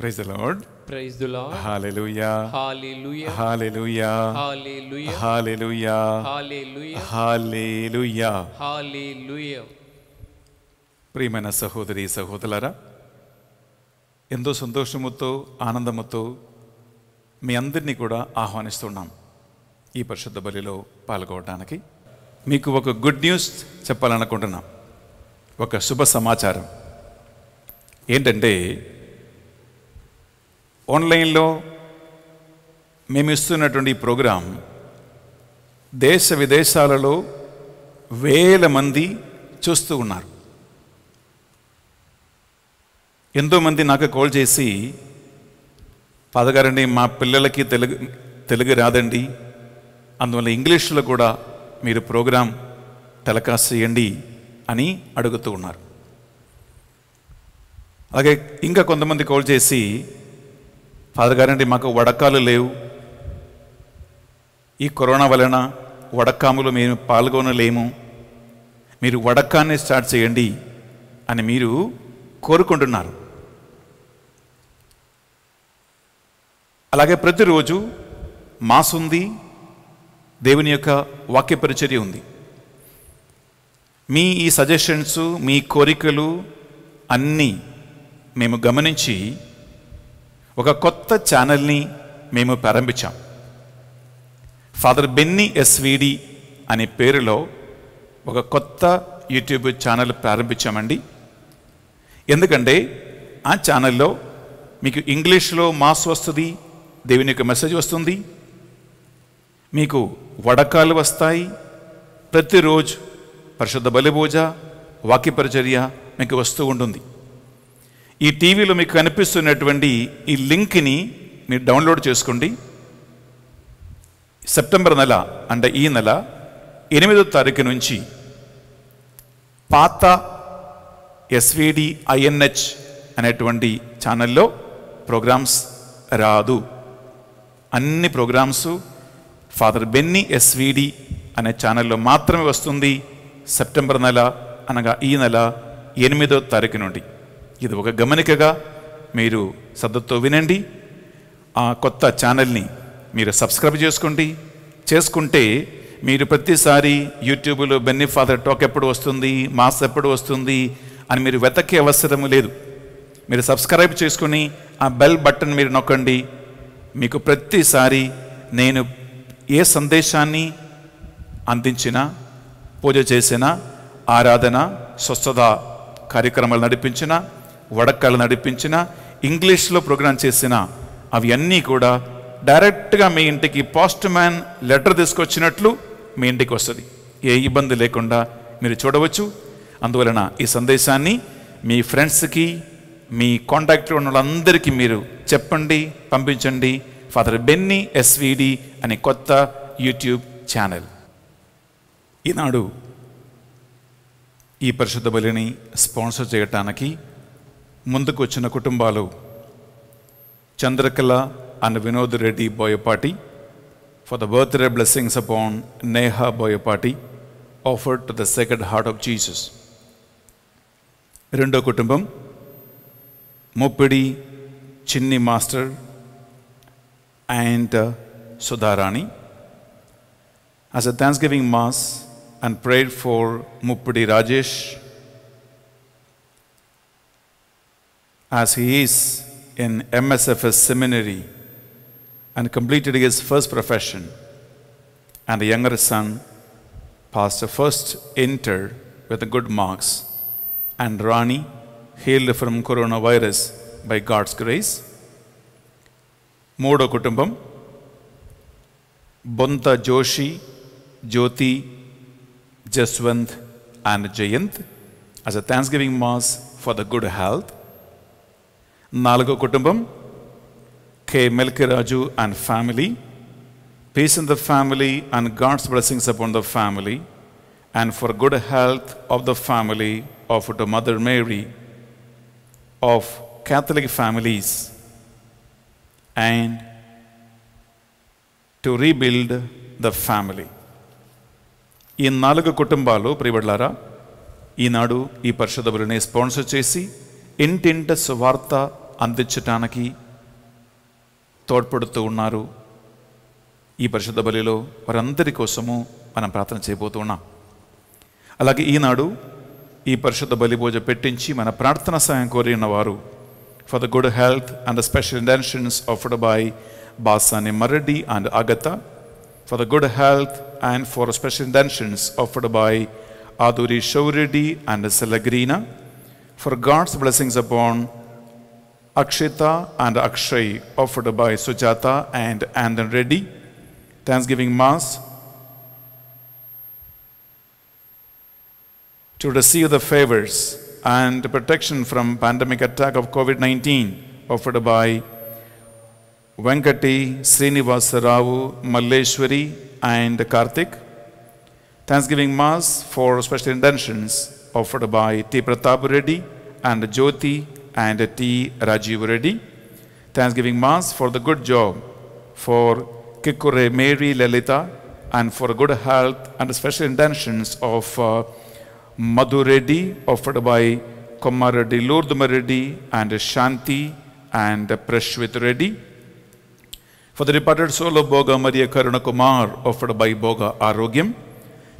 Praise the lord praise the lord hallelujah hallelujah hallelujah hallelujah hallelujah hallelujah hallelujah hallelujah ప్రియమైన సహోదరి సహోదరులారా ఎంతో సంతోషముతో ఆనందముతో మీ అందరినీ కూడా ఆహ్వానిస్తున్నాం ఈ పరిశుద్ధ బలిలో పాల్గొనడానికి మీకు ఒక గుడ్ న్యూస్ చెప్పాలనుకుంటున్నాం ఒక శుభ సమాచారం ఏంటంటే ఆన్లైన్లో మేము ఇస్తున్నటువంటి ఈ ప్రోగ్రాం దేశ విదేశాలలో వేల మంది చూస్తూ ఉన్నారు ఎంతోమంది నాకు కాల్ చేసి పదగారండి మా పిల్లలకి తెలుగు తెలుగు రాదండి అందువల్ల ఇంగ్లీష్లో కూడా మీరు ప్రోగ్రాం టెలికాస్ట్ చేయండి అని అడుగుతూ ఉన్నారు అలాగే ఇంకా కొంతమంది కాల్ చేసి ఫాదర్ గారండి మాకు వడకాలు లేవు ఈ కరోనా వలన వడకాములు మేము పాల్గొనలేము మీరు వడకాన్ని స్టార్ట్ చేయండి అని మీరు కోరుకుంటున్నారు అలాగే ప్రతిరోజు మాస్ ఉంది దేవుని యొక్క వాక్య పరిచర్య ఉంది మీ ఈ సజెషన్స్ మీ కోరికలు అన్నీ మేము గమనించి ఒక కొత్త ఛానల్ని మేము ప్రారంభించాం ఫాదర్ బెన్నీ ఎస్వీడి అనే పేరులో ఒక కొత్త యూట్యూబ్ ఛానల్ ప్రారంభించామండి ఎందుకంటే ఆ ఛానల్లో మీకు ఇంగ్లీష్లో మాస్ వస్తుంది దేవుని యొక్క మెసేజ్ వస్తుంది మీకు వడకాలు వస్తాయి ప్రతిరోజు పరిశుద్ధ బలిభోజ వాక్యపరిచర్య మీకు వస్తూ ఉంటుంది ఈ టీవీలో మీకు కనిపిస్తున్నటువంటి ఈ లింక్ని మీరు డౌన్లోడ్ చేసుకోండి సెప్టెంబర్ నెల అంటే ఈ నెల ఎనిమిదో తారీఖు నుంచి పాత ఎస్విడి ఐఎన్హెచ్ అనేటువంటి ఛానల్లో ప్రోగ్రామ్స్ రాదు అన్ని ప్రోగ్రామ్స్ ఫాదర్ బెన్నీ ఎస్విడి అనే ఛానల్లో మాత్రమే వస్తుంది సెప్టెంబర్ నెల అనగా ఈ నెల ఎనిమిదో తారీఖు నుండి ఇది ఒక గమనికగా మీరు సద్దతో వినండి ఆ కొత్త ఛానల్ని మీరు సబ్స్క్రైబ్ చేసుకోండి చేసుకుంటే మీరు ప్రతిసారి యూట్యూబ్లో బెన్నీ ఫాదర్ టాక్ ఎప్పుడు వస్తుంది మాస్ ఎప్పుడు వస్తుంది అని మీరు వెతకే అవసరం లేదు మీరు సబ్స్క్రైబ్ చేసుకుని ఆ బెల్ బటన్ మీరు నొక్కండి మీకు ప్రతిసారి నేను ఏ సందేశాన్ని అందించినా పూజ చేసిన ఆరాధన స్వస్థత కార్యక్రమాలు నడిపించినా వడక్కలు నడిపించిన ఇంగ్లీష్లో ప్రోగ్రామ్ చేసిన అవన్నీ కూడా డైరెక్ట్గా మీ ఇంటికి పోస్ట్ మ్యాన్ లెటర్ తీసుకొచ్చినట్లు మీ ఇంటికి వస్తుంది ఏ ఇబ్బంది లేకుండా మీరు చూడవచ్చు అందువలన ఈ సందేశాన్ని మీ ఫ్రెండ్స్కి మీ కాంటాక్ట్ ఉన్న వాళ్ళందరికీ మీరు చెప్పండి పంపించండి ఫాదర్ బెన్నీ ఎస్వీడి అనే కొత్త యూట్యూబ్ ఛానల్ ఈనాడు ఈ పరిశుద్ధ బలిని స్పాన్సర్ చేయటానికి ముందుకు వచ్చిన కుటుంబాలు Chandrakala and Vinod Reddy Boyapati for the birthday blessings upon Neha Boyapati offered to the sacred heart of Jesus రెండో కుటుంబం Muppidi Chinni master and uh, Sudharani. As a Thanksgiving Mass and prayed for Muppidi Rajesh, as he is in MSFS seminary and completed his first profession. And the younger son, passed the first inter with good marks. And Rani, healed from coronavirus by God's grace. మూడో Kutumbam, Bontha Joshi, Jyothi Jaswant, and Jayant as a thanksgiving mass for the good health Nalago Kutumbam, K. Melkiraju and family, peace in the family and God's blessings upon the family, and for good health of the family of the Mother Mary, of Catholic families, and to rebuild the family. In Nalago Kutumbalo, Privadlara, Inadu, Iparshadabrune, sponsor Chesi. ఇంటింట సువార్త అందించటానికి తోడ్పడుతూ ఉన్నారు ఈ పరిశుద్ధ బలిలో వారందరి కోసము మనం ప్రార్థన చేయబోతూ ఉన్నాం అలాగే ఈనాడు ఈ పరిశుద్ధ బలి పూజ పెట్టించి మన ప్రార్థన సాయం కోరిన వారు for the good health and special intentions offered by Basani Maradi and Agatha for the good health and for special intentions offered by Aduri Shoureddy and సెలగ్రీనా for God's blessings upon Akshita and Akshay offered by Sujata and Andan Reddy. Thanksgiving Mass to receive the favors and protection from pandemic attack of COVID-19 offered by Venkati, Srinivasarao, Malleshwari and Karthik. Thanksgiving Mass for special intentions offered by T. Pratap Reddy and Jyoti and T. Rajiv Reddy. Thanksgiving Mass for the good job for Kikure Mary Lalita and for good health and special intentions of uh, Madhu Reddy offered by Kumar Reddy, Lurduma Reddy and Shanti and Prashwit Reddy. For the departed soul of Boga Maria Karuna Kumar offered by Boga Arogyam.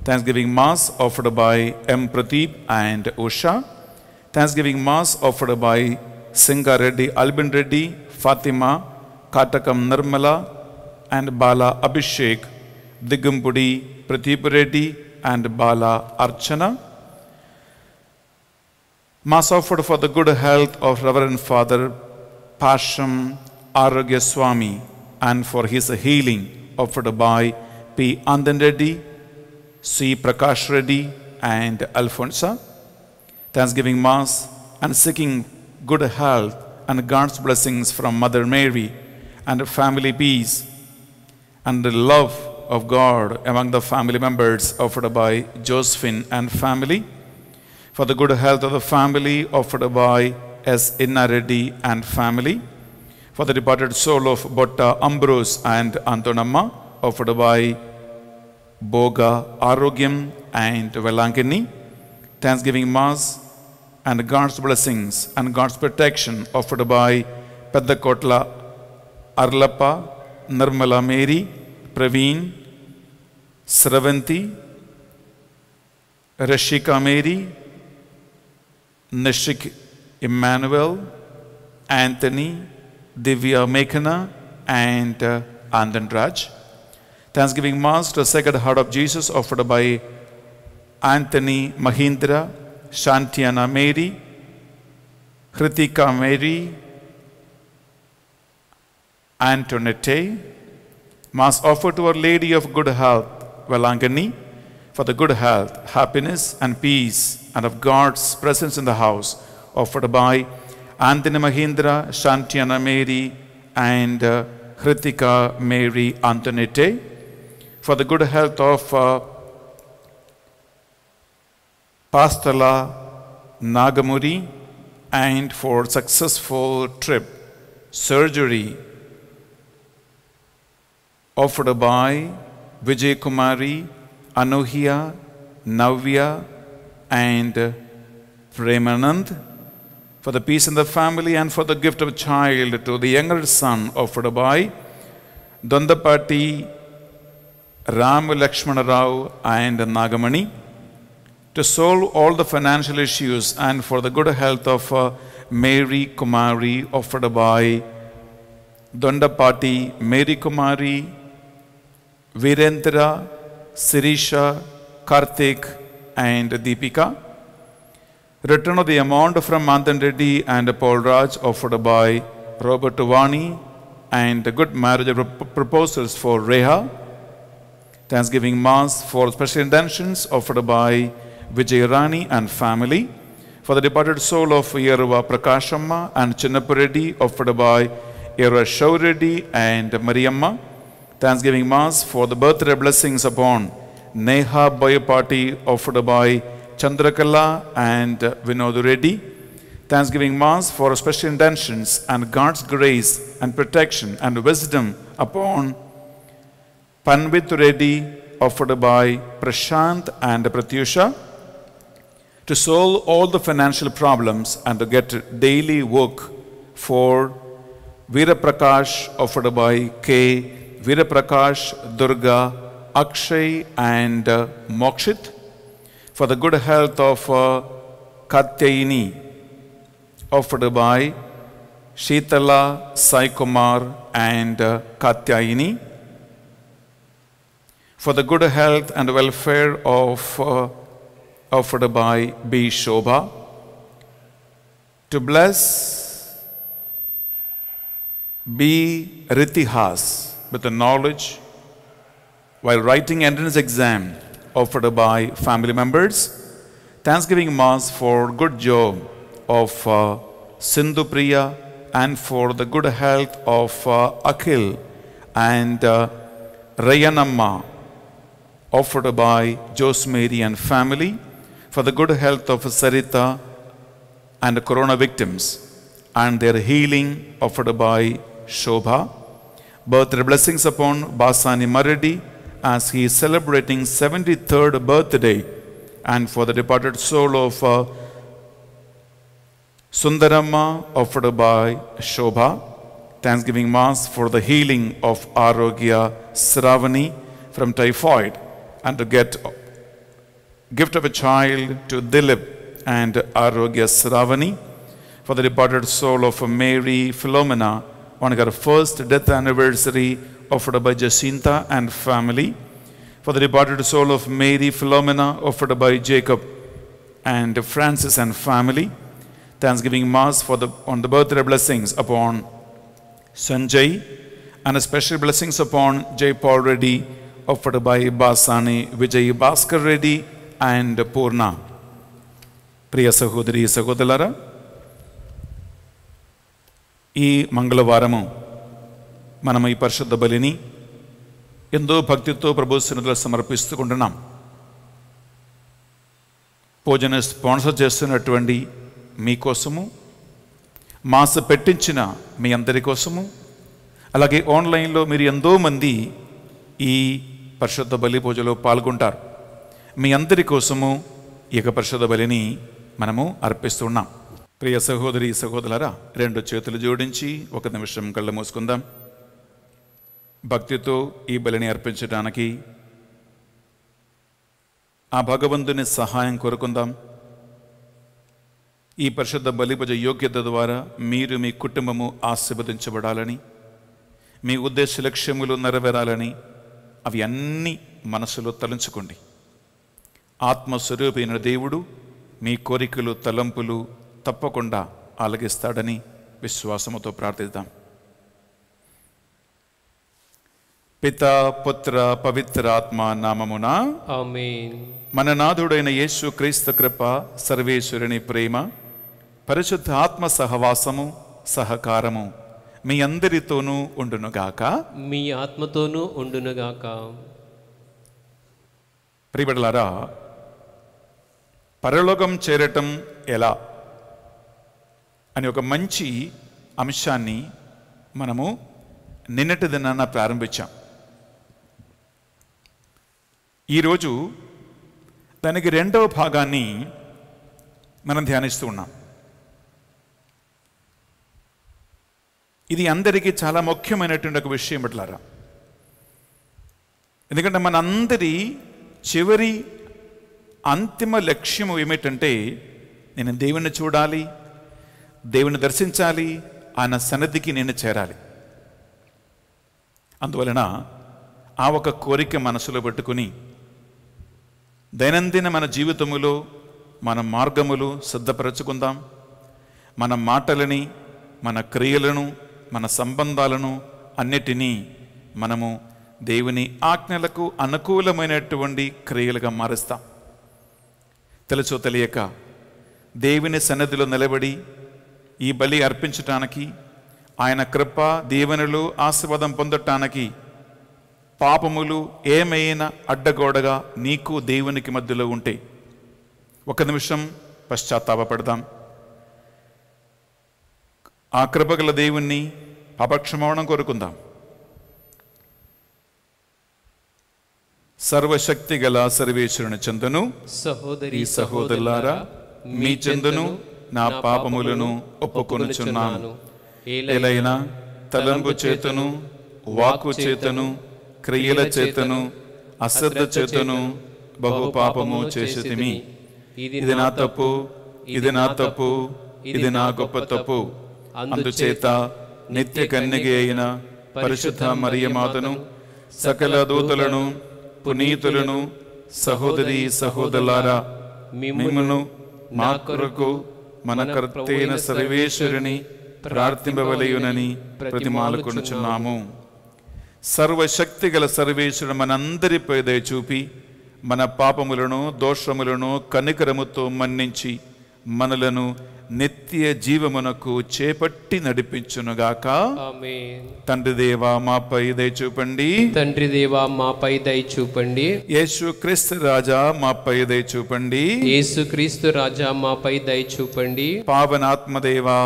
Thanksgiving Mass offered by M. Pradeep and Usha. Thanksgiving Mass offered by Singha Reddy, Albin Reddy, Fatima, Katakam Nirmala, and Bala Abhishek, Digambudi, Pradeep Reddy, and Bala Archana. Mass offered for the good health of Reverend Father Pasham Aragya Swami and for his healing offered by P. Andan Reddy, C. Prakash Reddy and Alfonsa, Thanksgiving Mass, and seeking good health and God's blessings from Mother Mary and family peace and the love of God among the family members offered by Josephine and family, for the good health of the family offered by S. Inna Reddy and family, for the departed soul of Botta Ambrose and Antonamma offered by Boga Arogyam and Velankini, Thanksgiving Mass, and God's blessings and God's protection offered by Peddakotla Arlapa, Nirmala Mary, Praveen, Sravanti, Rashika Mary, Nishik Emmanuel, Anthony, Divya Mekana, and uh, Andan Raj. Thanksgiving Mass to the Sacred Heart of Jesus offered by Anthony Mahindra, Shantiana Mary, Kritika Mary, Antonette, Mass offered to Our Lady of Good Health, Valangani, for the good health, happiness, and peace, and of God's presence in the house, offered by Anthony Mahindra, Shantiana Mary, and uh, Kritika Mary Antonette for the good health of uh, Pastala Nagamuri and for successful trip surgery offered by Vijay Kumari, Anuhya, Navya and Premanand for the peace in the family and for the gift of child to the younger son offered by Dandapati Ram Lakshmana Rao and Nagamani to solve all the financial issues and for the good health of uh, Mary Kumari offered by Dondapati, Mary Kumari, Virendra, Sirisha, Karthik and Deepika. Return of the amount from Mantan Reddy and Paul Raj offered by Robert Wani and good marriage proposals for Reha. Thanksgiving Mass for special intentions offered by Vijay Rani and family. For the departed soul of Yeruva Prakashamma and Chinnapuredi offered by Yeruva Shauredi and Mariamma. Thanksgiving Mass for the birthday blessings upon Neha Boyapati offered by Chandrakala and Vinod Thanksgiving Mass for special intentions and God's grace and protection and wisdom upon Panvit Reddy, offered by Prashant and Pratyusha, to solve all the financial problems and to get daily work for Viraprakash offered by K. Viraprakash Durga, Akshay, and uh, Mokshit, for the good health of uh, offered by Sheetala, Sai Kumar, and uh, for the good health and welfare of uh, offered by B. Shobha, to bless B. Ritihas with the knowledge while writing entrance exam offered by family members, Thanksgiving Mass for good job of uh, Sindhupriya and for the good health of uh, Akhil and uh, Rayanamma offered by Josemary and family for the good health of Sarita and corona victims and their healing offered by Shobha. birthday blessings upon Basani Maradi as he is celebrating 73rd birthday and for the departed soul of uh, Sundaramma offered by Shobha. Thanksgiving Mass for the healing of Arogya Sravani from typhoid and to get gift of a child to Dilip and Arogya Sravani for the departed soul of Mary Philomena on her first death anniversary offered by Jacinta and family for the departed soul of Mary Philomena offered by Jacob and Francis and family thanksgiving mass for the on the birthday blessings upon Sanjay and a special blessings upon Jay Paul Reddy offered by Basani Vijay Bhaskar Reddy and Purna. ప్రియ సహోదరి సహోదరులారా ఈ మంగళవారము మనం ఈ పరిశుద్ధ బలిని ఎంతో భక్తితో ప్రభు సన్నిధిలో సమర్పిస్తుకుంటున్నాం పూజను స్పాన్సర్ చేస్తున్నటువంటి మీకోసము మాస పెట్టించిన మీ అందరి కోసము అలాగే ఆన్లైన్లో మీరు ఎంతోమంది ఈ పరిశుద్ధ బలి పూజలో పాల్గొంటారు మీ అందరి కోసము ఇక పరిశుద్ధ బలిని మనము అర్పిస్తున్నాం ప్రియ సహోదరి సహోదరులరా రెండు చేతులు జోడించి ఒక నిమిషం కళ్ళు మూసుకుందాం భక్తితో ఈ బలిని అర్పించడానికి ఆ భగవంతుని సహాయం కోరుకుందాం ఈ పరిశుద్ధ బలిపజ యోగ్యత ద్వారా మీరు మీ కుటుంబము ఆశీర్వదించబడాలని మీ ఉద్దేశ లక్ష్యములు నెరవేరాలని అవి అన్నీ మనసులో తలంచుకోండి ఆత్మస్వరూపైన దేవుడు మీ కోరికలు తలంపులు తప్పకుండా ఆలగిస్తాడని విశ్వాసముతో ప్రార్థిద్దాం పిత పుత్ర పవిత్ర ఆత్మ నామమున మన నాథుడైన యేసు క్రీస్తు కృప సర్వేశ్వరుని ప్రేమ పరిశుద్ధ ఆత్మ సహవాసము సహకారము మీ అందరితోనూ ఉండునుగాక మీ ఆత్మతోనూ ఉండునుగాక ప్రియబడలారా పరలోకం చేరటం ఎలా అని ఒక మంచి అంశాన్ని మనము నిన్నటి దినాన ప్రారంభించాం ఈరోజు దానికి రెండవ భాగాన్ని మనం ధ్యానిస్తూ ఉన్నాం ఇది అందరికీ చాలా ముఖ్యమైనటువంటి ఒక విషయం ఇట్లారా ఎందుకంటే మన అందరి చివరి అంతిమ లక్ష్యము ఏమిటంటే నేను దేవుని చూడాలి దేవుని దర్శించాలి ఆయన సన్నిధికి నేను చేరాలి అందువలన ఆ ఒక కోరిక మనసులో పెట్టుకుని దైనందిన మన జీవితములో మన మార్గములు సిద్ధపరచుకుందాం మన మాటలని మన క్రియలను మన సంబంధాలను అన్నిటినీ మనము దేవుని ఆజ్ఞలకు అనుకూలమైనటువంటి క్రియలుగా మారుస్తాం తెలుసో తెలియక దేవుని సన్నిధిలో నిలబడి ఈ బలి అర్పించటానికి ఆయన కృప దీవెనలు ఆశీర్వాదం పొందటానికి పాపములు ఏమైనా అడ్డగోడగా నీకు దేవునికి మధ్యలో ఉంటే ఒక నిమిషం పశ్చాత్తాపడదాం ఆ కృపగల దేవుణ్ణి అపక్షమవడం కోరుకుందాం సర్వశక్తి గల సర్వేశ్వరుని చందును సహోదరి సహోదరులారా మీ చందును నా పాపములను ఒప్పుకొనుచున్నాను ఎలైనా తలంపు చేతను వాకు చేతను క్రియల చేతను అశ్రద్ధ చేతను బహు పాపము చేసేతిమి ఇది నా తప్పు ఇది నా తప్పు ఇది నా గొప్ప తప్పు అందుచేత నిత్య కన్యగే అయిన పరిశుద్ధ మరియమాతను సకల దూతలను పునీతులను సహోదరి సహోదరులారా మిమ్మను మా కొరకు మన కర్తైన సర్వేశ్వరుని ప్రార్థింపవలయునని ప్రతిమాలకొనుచున్నాము సర్వశక్తి గల సర్వేశ్వరుడు మనందరిపై దయచూపి చూపి మన పాపములను దోషములను కనికరముతో మన్నించి మనలను నిత్య జీవమునకు చేపట్టి నడిపించునుగాక తండ్రి దేవా మాపై దయ చూపండి తండ్రి దేవా మాపై దయ చూపండి యేసు క్రీస్తు రాజా మాపై దయ చూపండి యేసు క్రీస్తు రాజా మాపై దయ చూపండి పావనాత్మ దేవా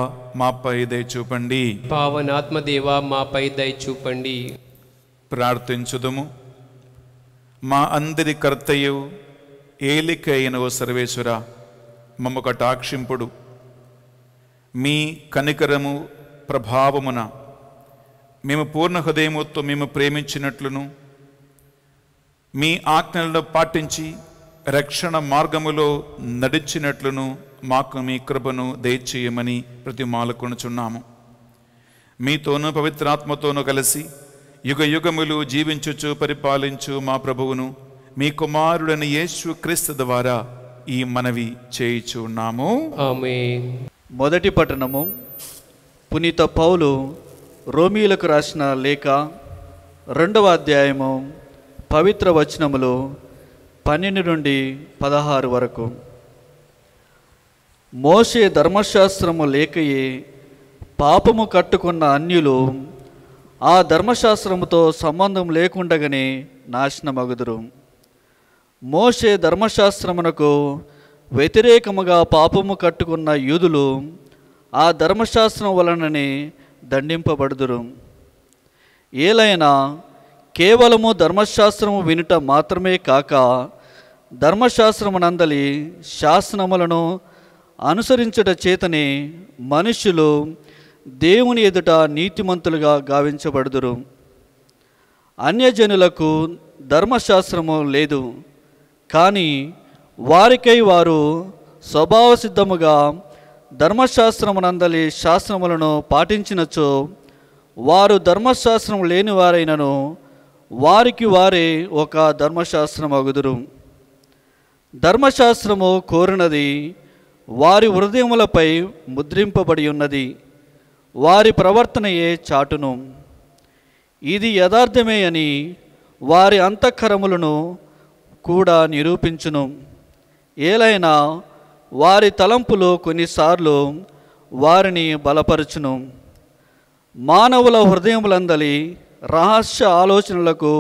మాపై దయ చూపండి పావనాత్మ దేవా మాపై దయ చూపండి ప్రార్థించుదము మా అందరి కర్తయు ఏలికైన ఓ సర్వేశ్వరా మమ్మ కటాక్షింపుడు మీ కనికరము ప్రభావమున మేము పూర్ణ హృదయముతో మేము ప్రేమించినట్లును మీ ఆజ్ఞలను పాటించి రక్షణ మార్గములో నడిచినట్లును మాకు మీ కృపను దయచేయమని ప్రతిమాలకొనుచున్నాము మీతోనూ పవిత్రాత్మతోనూ కలిసి యుగ యుగములు జీవించుచు పరిపాలించు మా ప్రభువును మీ కుమారుడని యేసు క్రీస్తు ద్వారా ఈ మనవి చేయుచున్నాము మొదటి పట్టణము పునీత పౌలు రోమీలకు రాసిన లేఖ రెండవ అధ్యాయము పవిత్ర వచనములు పన్నెండు నుండి పదహారు వరకు మోసే ధర్మశాస్త్రము లేకయే పాపము కట్టుకున్న అన్యులు ఆ ధర్మశాస్త్రముతో సంబంధం లేకుండగానే నాశనమగుదురు మోషే ధర్మశాస్త్రమునకు వ్యతిరేకముగా పాపము కట్టుకున్న యూదులు ఆ ధర్మశాస్త్రం వలనని దండింపబడుదురు ఏలైనా కేవలము ధర్మశాస్త్రము వినుట మాత్రమే కాక ధర్మశాస్త్రమునందలి శాసనములను అనుసరించుట చేతనే మనుషులు దేవుని ఎదుట నీతిమంతులుగా గావించబడుదురు అన్యజనులకు ధర్మశాస్త్రము లేదు కానీ వారికై వారు స్వభావ సిద్ధముగా ధర్మశాస్త్రమునందలి శాస్త్రములను పాటించినచో వారు ధర్మశాస్త్రం లేని వారైనను వారికి వారే ఒక ధర్మశాస్త్రం అగుదురు ధర్మశాస్త్రము కోరినది వారి హృదయములపై ముద్రింపబడి ఉన్నది వారి ప్రవర్తనయే చాటును ఇది యథార్థమే అని వారి అంతఃకరములను కూడా నిరూపించును ఏలైనా వారి తలంపులు కొన్నిసార్లు వారిని బలపరచును మానవుల హృదయములందలి రహస్య ఆలోచనలకు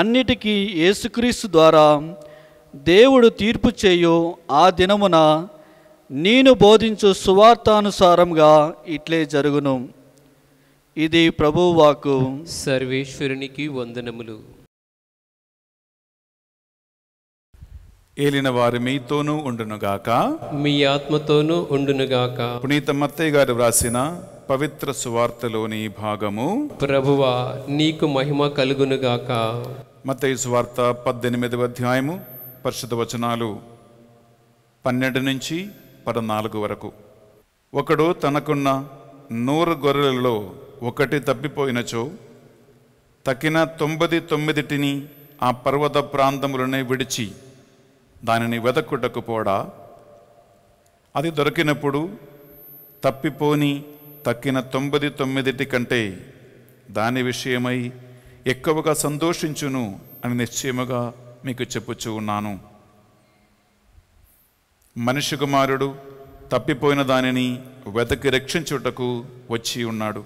అన్నిటికీ యేసుక్రీస్తు ద్వారా దేవుడు తీర్పు చేయు ఆ దినమున నేను బోధించు సువార్తానుసారంగా ఇట్లే జరుగును ఇది ప్రభువాకు సర్వేశ్వరునికి వందనములు ఏలిన వారు మీతోనూ ఉండునుగాక మీ ఆత్మతోనూ ఉండునుగాక పునీత మత్తయ్య గారు వ్రాసిన పవిత్ర సువార్తలోని భాగము ప్రభువా నీకు మహిమ కలుగునుగాక మత్తయ్య సువార్త పద్దెనిమిదవ అధ్యాయము పరిషత్ వచనాలు పన్నెండు నుంచి పద్నాలుగు వరకు ఒకడు తనకున్న నూరు గొర్రెలలో ఒకటి తప్పిపోయినచో తక్కిన తొంభది తొమ్మిదిటిని ఆ పర్వత ప్రాంతములనే విడిచి దానిని వెతక్కుటకు పోడా అది దొరికినప్పుడు తప్పిపోని తక్కిన తొంభది తొమ్మిదిటి కంటే దాని విషయమై ఎక్కువగా సంతోషించును అని నిశ్చయముగా మీకు చెప్పుచూ ఉన్నాను మనిషి కుమారుడు తప్పిపోయిన దానిని వెతకి రక్షించుటకు వచ్చి ఉన్నాడు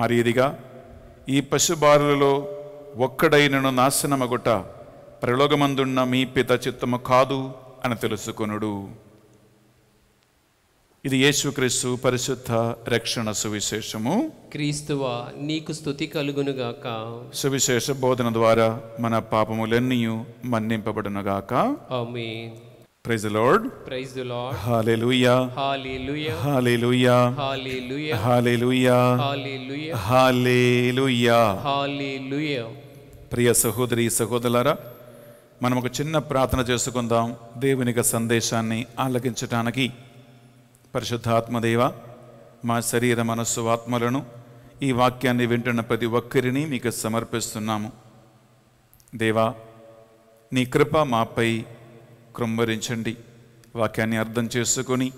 ఆ రీతిగా ఈ పశుబారులలో ఒక్కడైనను నాశనమగుట పరలోగమందున్న మీ పిత చిత్తము కాదు అని తెలుసుకొనుడు ఇది యేసుక్రీస్తు పరిశుద్ధ రక్షణ సువిశేషము క్రీస్తువా నీకు స్థుతి కలుగునుగాక సువిశేష బోధన ద్వారా మన పాపములన్నీ మన్నింపబడునుగాక praise lord praise lord hallelujah hallelujah hallelujah hallelujah hallelujah hallelujah hallelujah hallelujah ప్రియ సహోదరి సహోదరులారా మనం ఒక చిన్న ప్రార్థన చేసుకుందాం దేవునిక సందేశాన్ని ఆలకించటానికి పరిశుద్ధాత్మదేవ మా శరీర మనస్సు ఆత్మలను ఈ వాక్యాన్ని వింటున్న ప్రతి ఒక్కరిని మీకు సమర్పిస్తున్నాము దేవా నీ కృప మాపై కృంభరించండి వాక్యాన్ని అర్థం చేసుకొని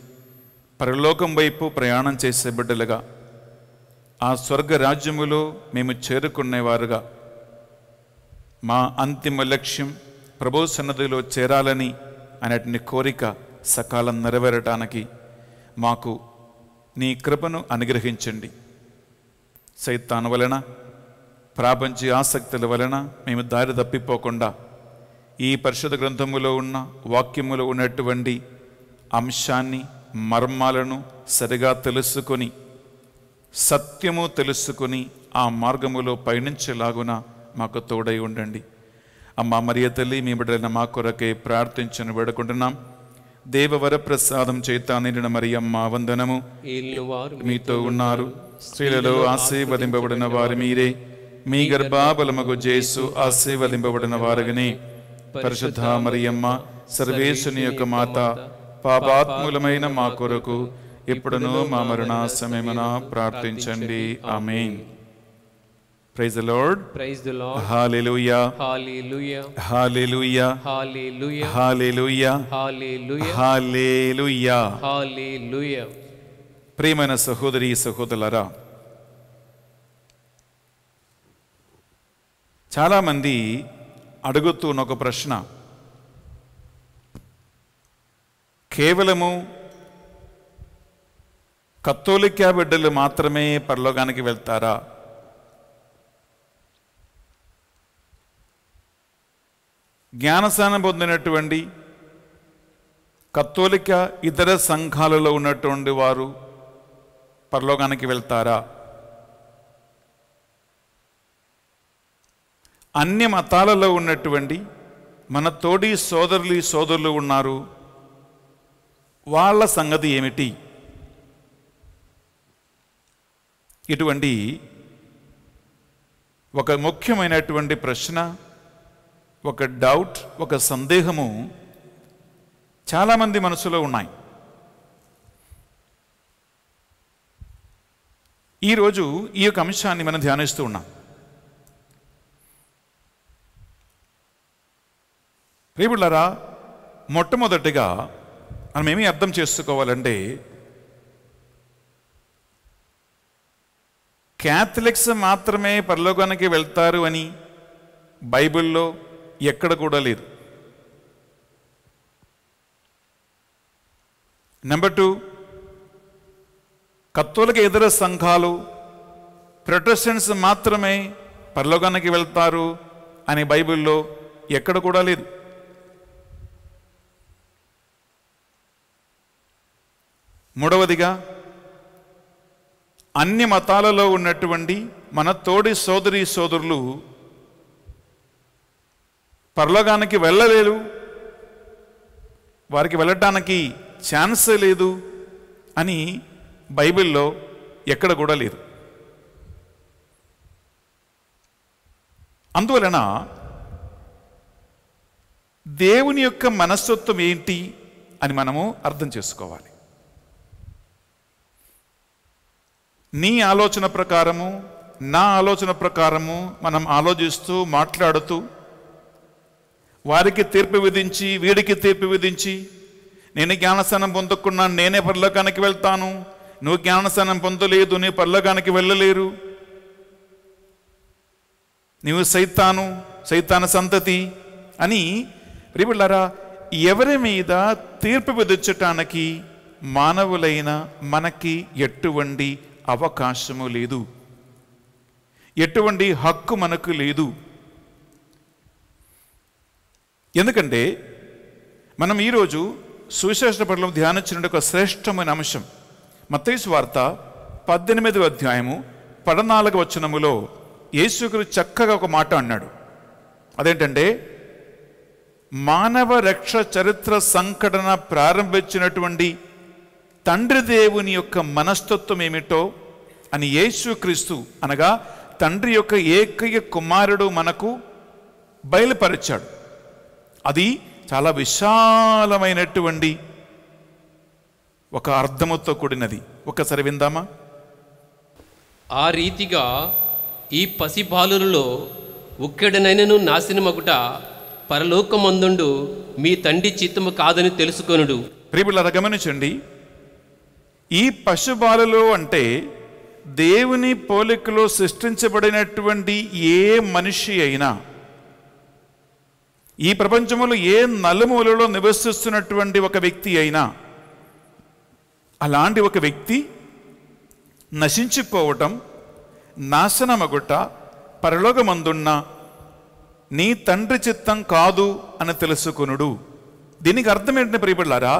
పరలోకం వైపు ప్రయాణం చేసే బిడ్డలుగా ఆ స్వర్గ రాజ్యములో మేము చేరుకునేవారుగా మా అంతిమ లక్ష్యం ప్రభు సన్నదిలో చేరాలని అనేటిని కోరిక సకాలం నెరవేరటానికి మాకు నీ కృపను అనుగ్రహించండి సైతాను వలన ప్రాపంచి ఆసక్తుల వలన మేము దారి తప్పిపోకుండా ఈ పరిశుద్ధ గ్రంథములో ఉన్న వాక్యములో ఉన్నటువంటి అంశాన్ని మర్మాలను సరిగా తెలుసుకొని సత్యము తెలుసుకొని ఆ మార్గములో పయనించేలాగున మాకు తోడై ఉండండి అమ్మ మరియ తల్లి మీ బిడ్డలైన మా కొరకే ప్రార్థించను వేడుకుంటున్నాం దేవవర ప్రసాదం చేత నిండిన అమ్మ వందనము మీతో ఉన్నారు స్త్రీలలో ఆశీర్వదింపబడిన వారు మీరే మీ గర్భాబలమగు జేసు ఆశీర్వదింపబడిన వారుగని పరిశుద్ధ మరియమ్మ సర్వేశుని యొక్క మాత పాపాత్ములమైన మా కొరకు ఇప్పుడును మా మరణ సమయమున ప్రార్థించండి amen praise lord praise the lord hallelujah hallelujah hallelujah hallelujah hallelujah hallelujah hallelujah hallelujah ప్రియమైన సహోదరి సహోదరులారా చాలామంది అడుగుతున్న ఒక ప్రశ్న కేవలము కత్తోలిక్యా బిడ్డలు మాత్రమే పరలోకానికి వెళ్తారా జ్ఞానస్నానం పొందినటువంటి కత్తోలిక ఇతర సంఘాలలో ఉన్నటువంటి వారు పరలోకానికి వెళ్తారా అన్ని మతాలలో ఉన్నటువంటి మన తోడి సోదరులు సోదరులు ఉన్నారు వాళ్ళ సంగతి ఏమిటి ఇటువంటి ఒక ముఖ్యమైనటువంటి ప్రశ్న ఒక డౌట్ ఒక సందేహము చాలామంది మనసులో ఉన్నాయి ఈరోజు ఈ యొక్క అంశాన్ని మనం ధ్యానిస్తూ ఉన్నాం రేపుళ్ళారా మొట్టమొదటిగా మనం ఏమీ అర్థం చేసుకోవాలంటే క్యాథలిక్స్ మాత్రమే పరలోకానికి వెళ్తారు అని బైబిల్లో ఎక్కడ కూడా లేదు నెంబర్ టూ కత్తులకి ఇతర సంఘాలు ప్రొటెస్టెంట్స్ మాత్రమే పరలోకానికి వెళ్తారు అని బైబిల్లో ఎక్కడ కూడా లేదు మూడవదిగా అన్ని మతాలలో ఉన్నటువంటి మన తోడి సోదరి సోదరులు పరలోకానికి వెళ్ళలేదు వారికి వెళ్ళటానికి ఛాన్స్ లేదు అని బైబిల్లో ఎక్కడ కూడా లేదు అందువలన దేవుని యొక్క మనస్తత్వం ఏంటి అని మనము అర్థం చేసుకోవాలి నీ ఆలోచన ప్రకారము నా ఆలోచన ప్రకారము మనం ఆలోచిస్తూ మాట్లాడుతూ వారికి తీర్పు విధించి వీడికి తీర్పు విధించి నేను జ్ఞానస్నానం పొందుకున్నాను నేనే పర్లోకానికి వెళ్తాను నువ్వు జ్ఞానస్నానం పొందలేదు నీ పర్లోకానికి వెళ్ళలేరు నీవు సైతాను సైతాన సంతతి అని రిబిళ్ళారా ఎవరి మీద తీర్పు విధించటానికి మానవులైన మనకి ఎటువంటి అవకాశము లేదు ఎటువంటి హక్కు మనకు లేదు ఎందుకంటే మనం ఈరోజు సువిశేష పట్ల ధ్యానించిన ఒక శ్రేష్టమైన అంశం మతైసు వార్త పద్దెనిమిదవ అధ్యాయము పడనాలుగు వచనములో యేసుకుడు చక్కగా ఒక మాట అన్నాడు అదేంటంటే మానవ రక్ష చరిత్ర సంఘటన ప్రారంభించినటువంటి తండ్రి దేవుని యొక్క మనస్తత్వం ఏమిటో అని యేసు క్రీస్తు అనగా తండ్రి యొక్క ఏకైక కుమారుడు మనకు బయలుపరిచాడు అది చాలా విశాలమైనటువంటి ఒక అర్థముతో కూడినది ఒక్కసారి విందామా ఆ రీతిగా ఈ పసిబాలులలో ఉక్కెడనైనను నాశనమగుట పరలోకమందుండు మీ తండ్రి చిత్తము కాదని తెలుసుకొనుడు ప్రియులారా గమనించండి ఈ పశుబాలులు అంటే దేవుని పోలికలో సృష్టించబడినటువంటి ఏ మనిషి అయినా ఈ ప్రపంచంలో ఏ నలుమూలలో నివసిస్తున్నటువంటి ఒక వ్యక్తి అయినా అలాంటి ఒక వ్యక్తి నశించిపోవటం నాశనమగుట పరలోకమందున్న నీ తండ్రి చిత్తం కాదు అని తెలుసుకునుడు దీనికి అర్థం ఏంటంటే ప్రియపడ్డారా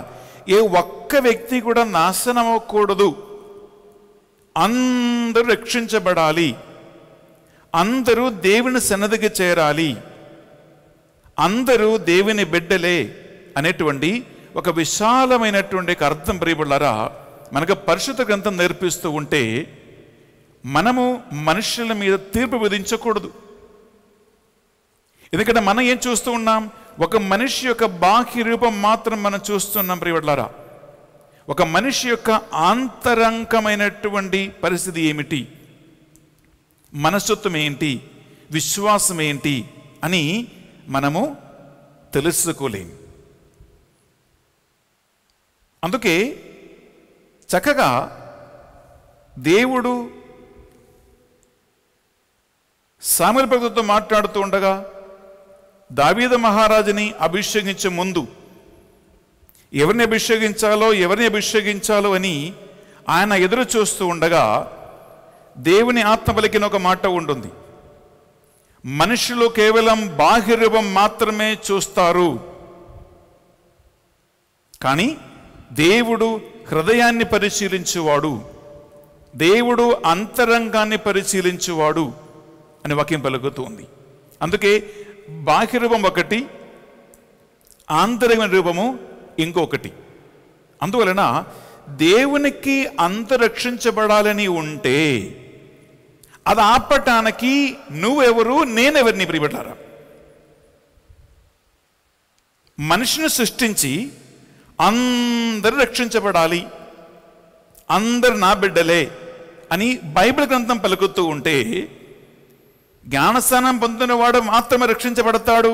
ఏ ఒక్క వ్యక్తి కూడా నాశనం అవ్వకూడదు అందరూ రక్షించబడాలి అందరూ దేవుని సన్నదికి చేరాలి అందరూ దేవుని బిడ్డలే అనేటువంటి ఒక విశాలమైనటువంటి అర్థం ప్రియబుళ్ళారా మనకు పరిశుద్ధ గ్రంథం నేర్పిస్తూ ఉంటే మనము మనుషుల మీద తీర్పు విధించకూడదు ఎందుకంటే మనం ఏం చూస్తూ ఉన్నాం ఒక మనిషి యొక్క బాహ్య రూపం మాత్రం మనం చూస్తున్నాం ప్రియవడ్లారా ఒక మనిషి యొక్క ఆంతరంగమైనటువంటి పరిస్థితి ఏమిటి మనస్తత్వం ఏంటి విశ్వాసం ఏంటి అని మనము తెలుసుకోలేం అందుకే చక్కగా దేవుడు సామిల భక్తులతో మాట్లాడుతూ ఉండగా దావీద మహారాజుని అభిషేకించే ముందు ఎవరిని అభిషేకించాలో ఎవరిని అభిషేకించాలో అని ఆయన ఎదురు చూస్తూ ఉండగా దేవుని ఆత్మ పలికిన ఒక మాట ఉంటుంది మనుషులు కేవలం బాహ్య రూపం మాత్రమే చూస్తారు కానీ దేవుడు హృదయాన్ని పరిశీలించేవాడు దేవుడు అంతరంగాన్ని పరిశీలించేవాడు అని వాక్యం పలుకుతుంది అందుకే బాహ్య రూపం ఒకటి ఆంతరమైన రూపము ఇంకొకటి అందువలన దేవునికి అంతరక్షించబడాలని ఉంటే అది ఆపటానికి నువ్వెవరు నేనెవరిని ప్రియపెట్టారా మనిషిని సృష్టించి అందరు రక్షించబడాలి అందరు నా బిడ్డలే అని బైబిల్ గ్రంథం పలుకుతూ ఉంటే జ్ఞానస్థానం పొందినవాడు మాత్రమే రక్షించబడతాడు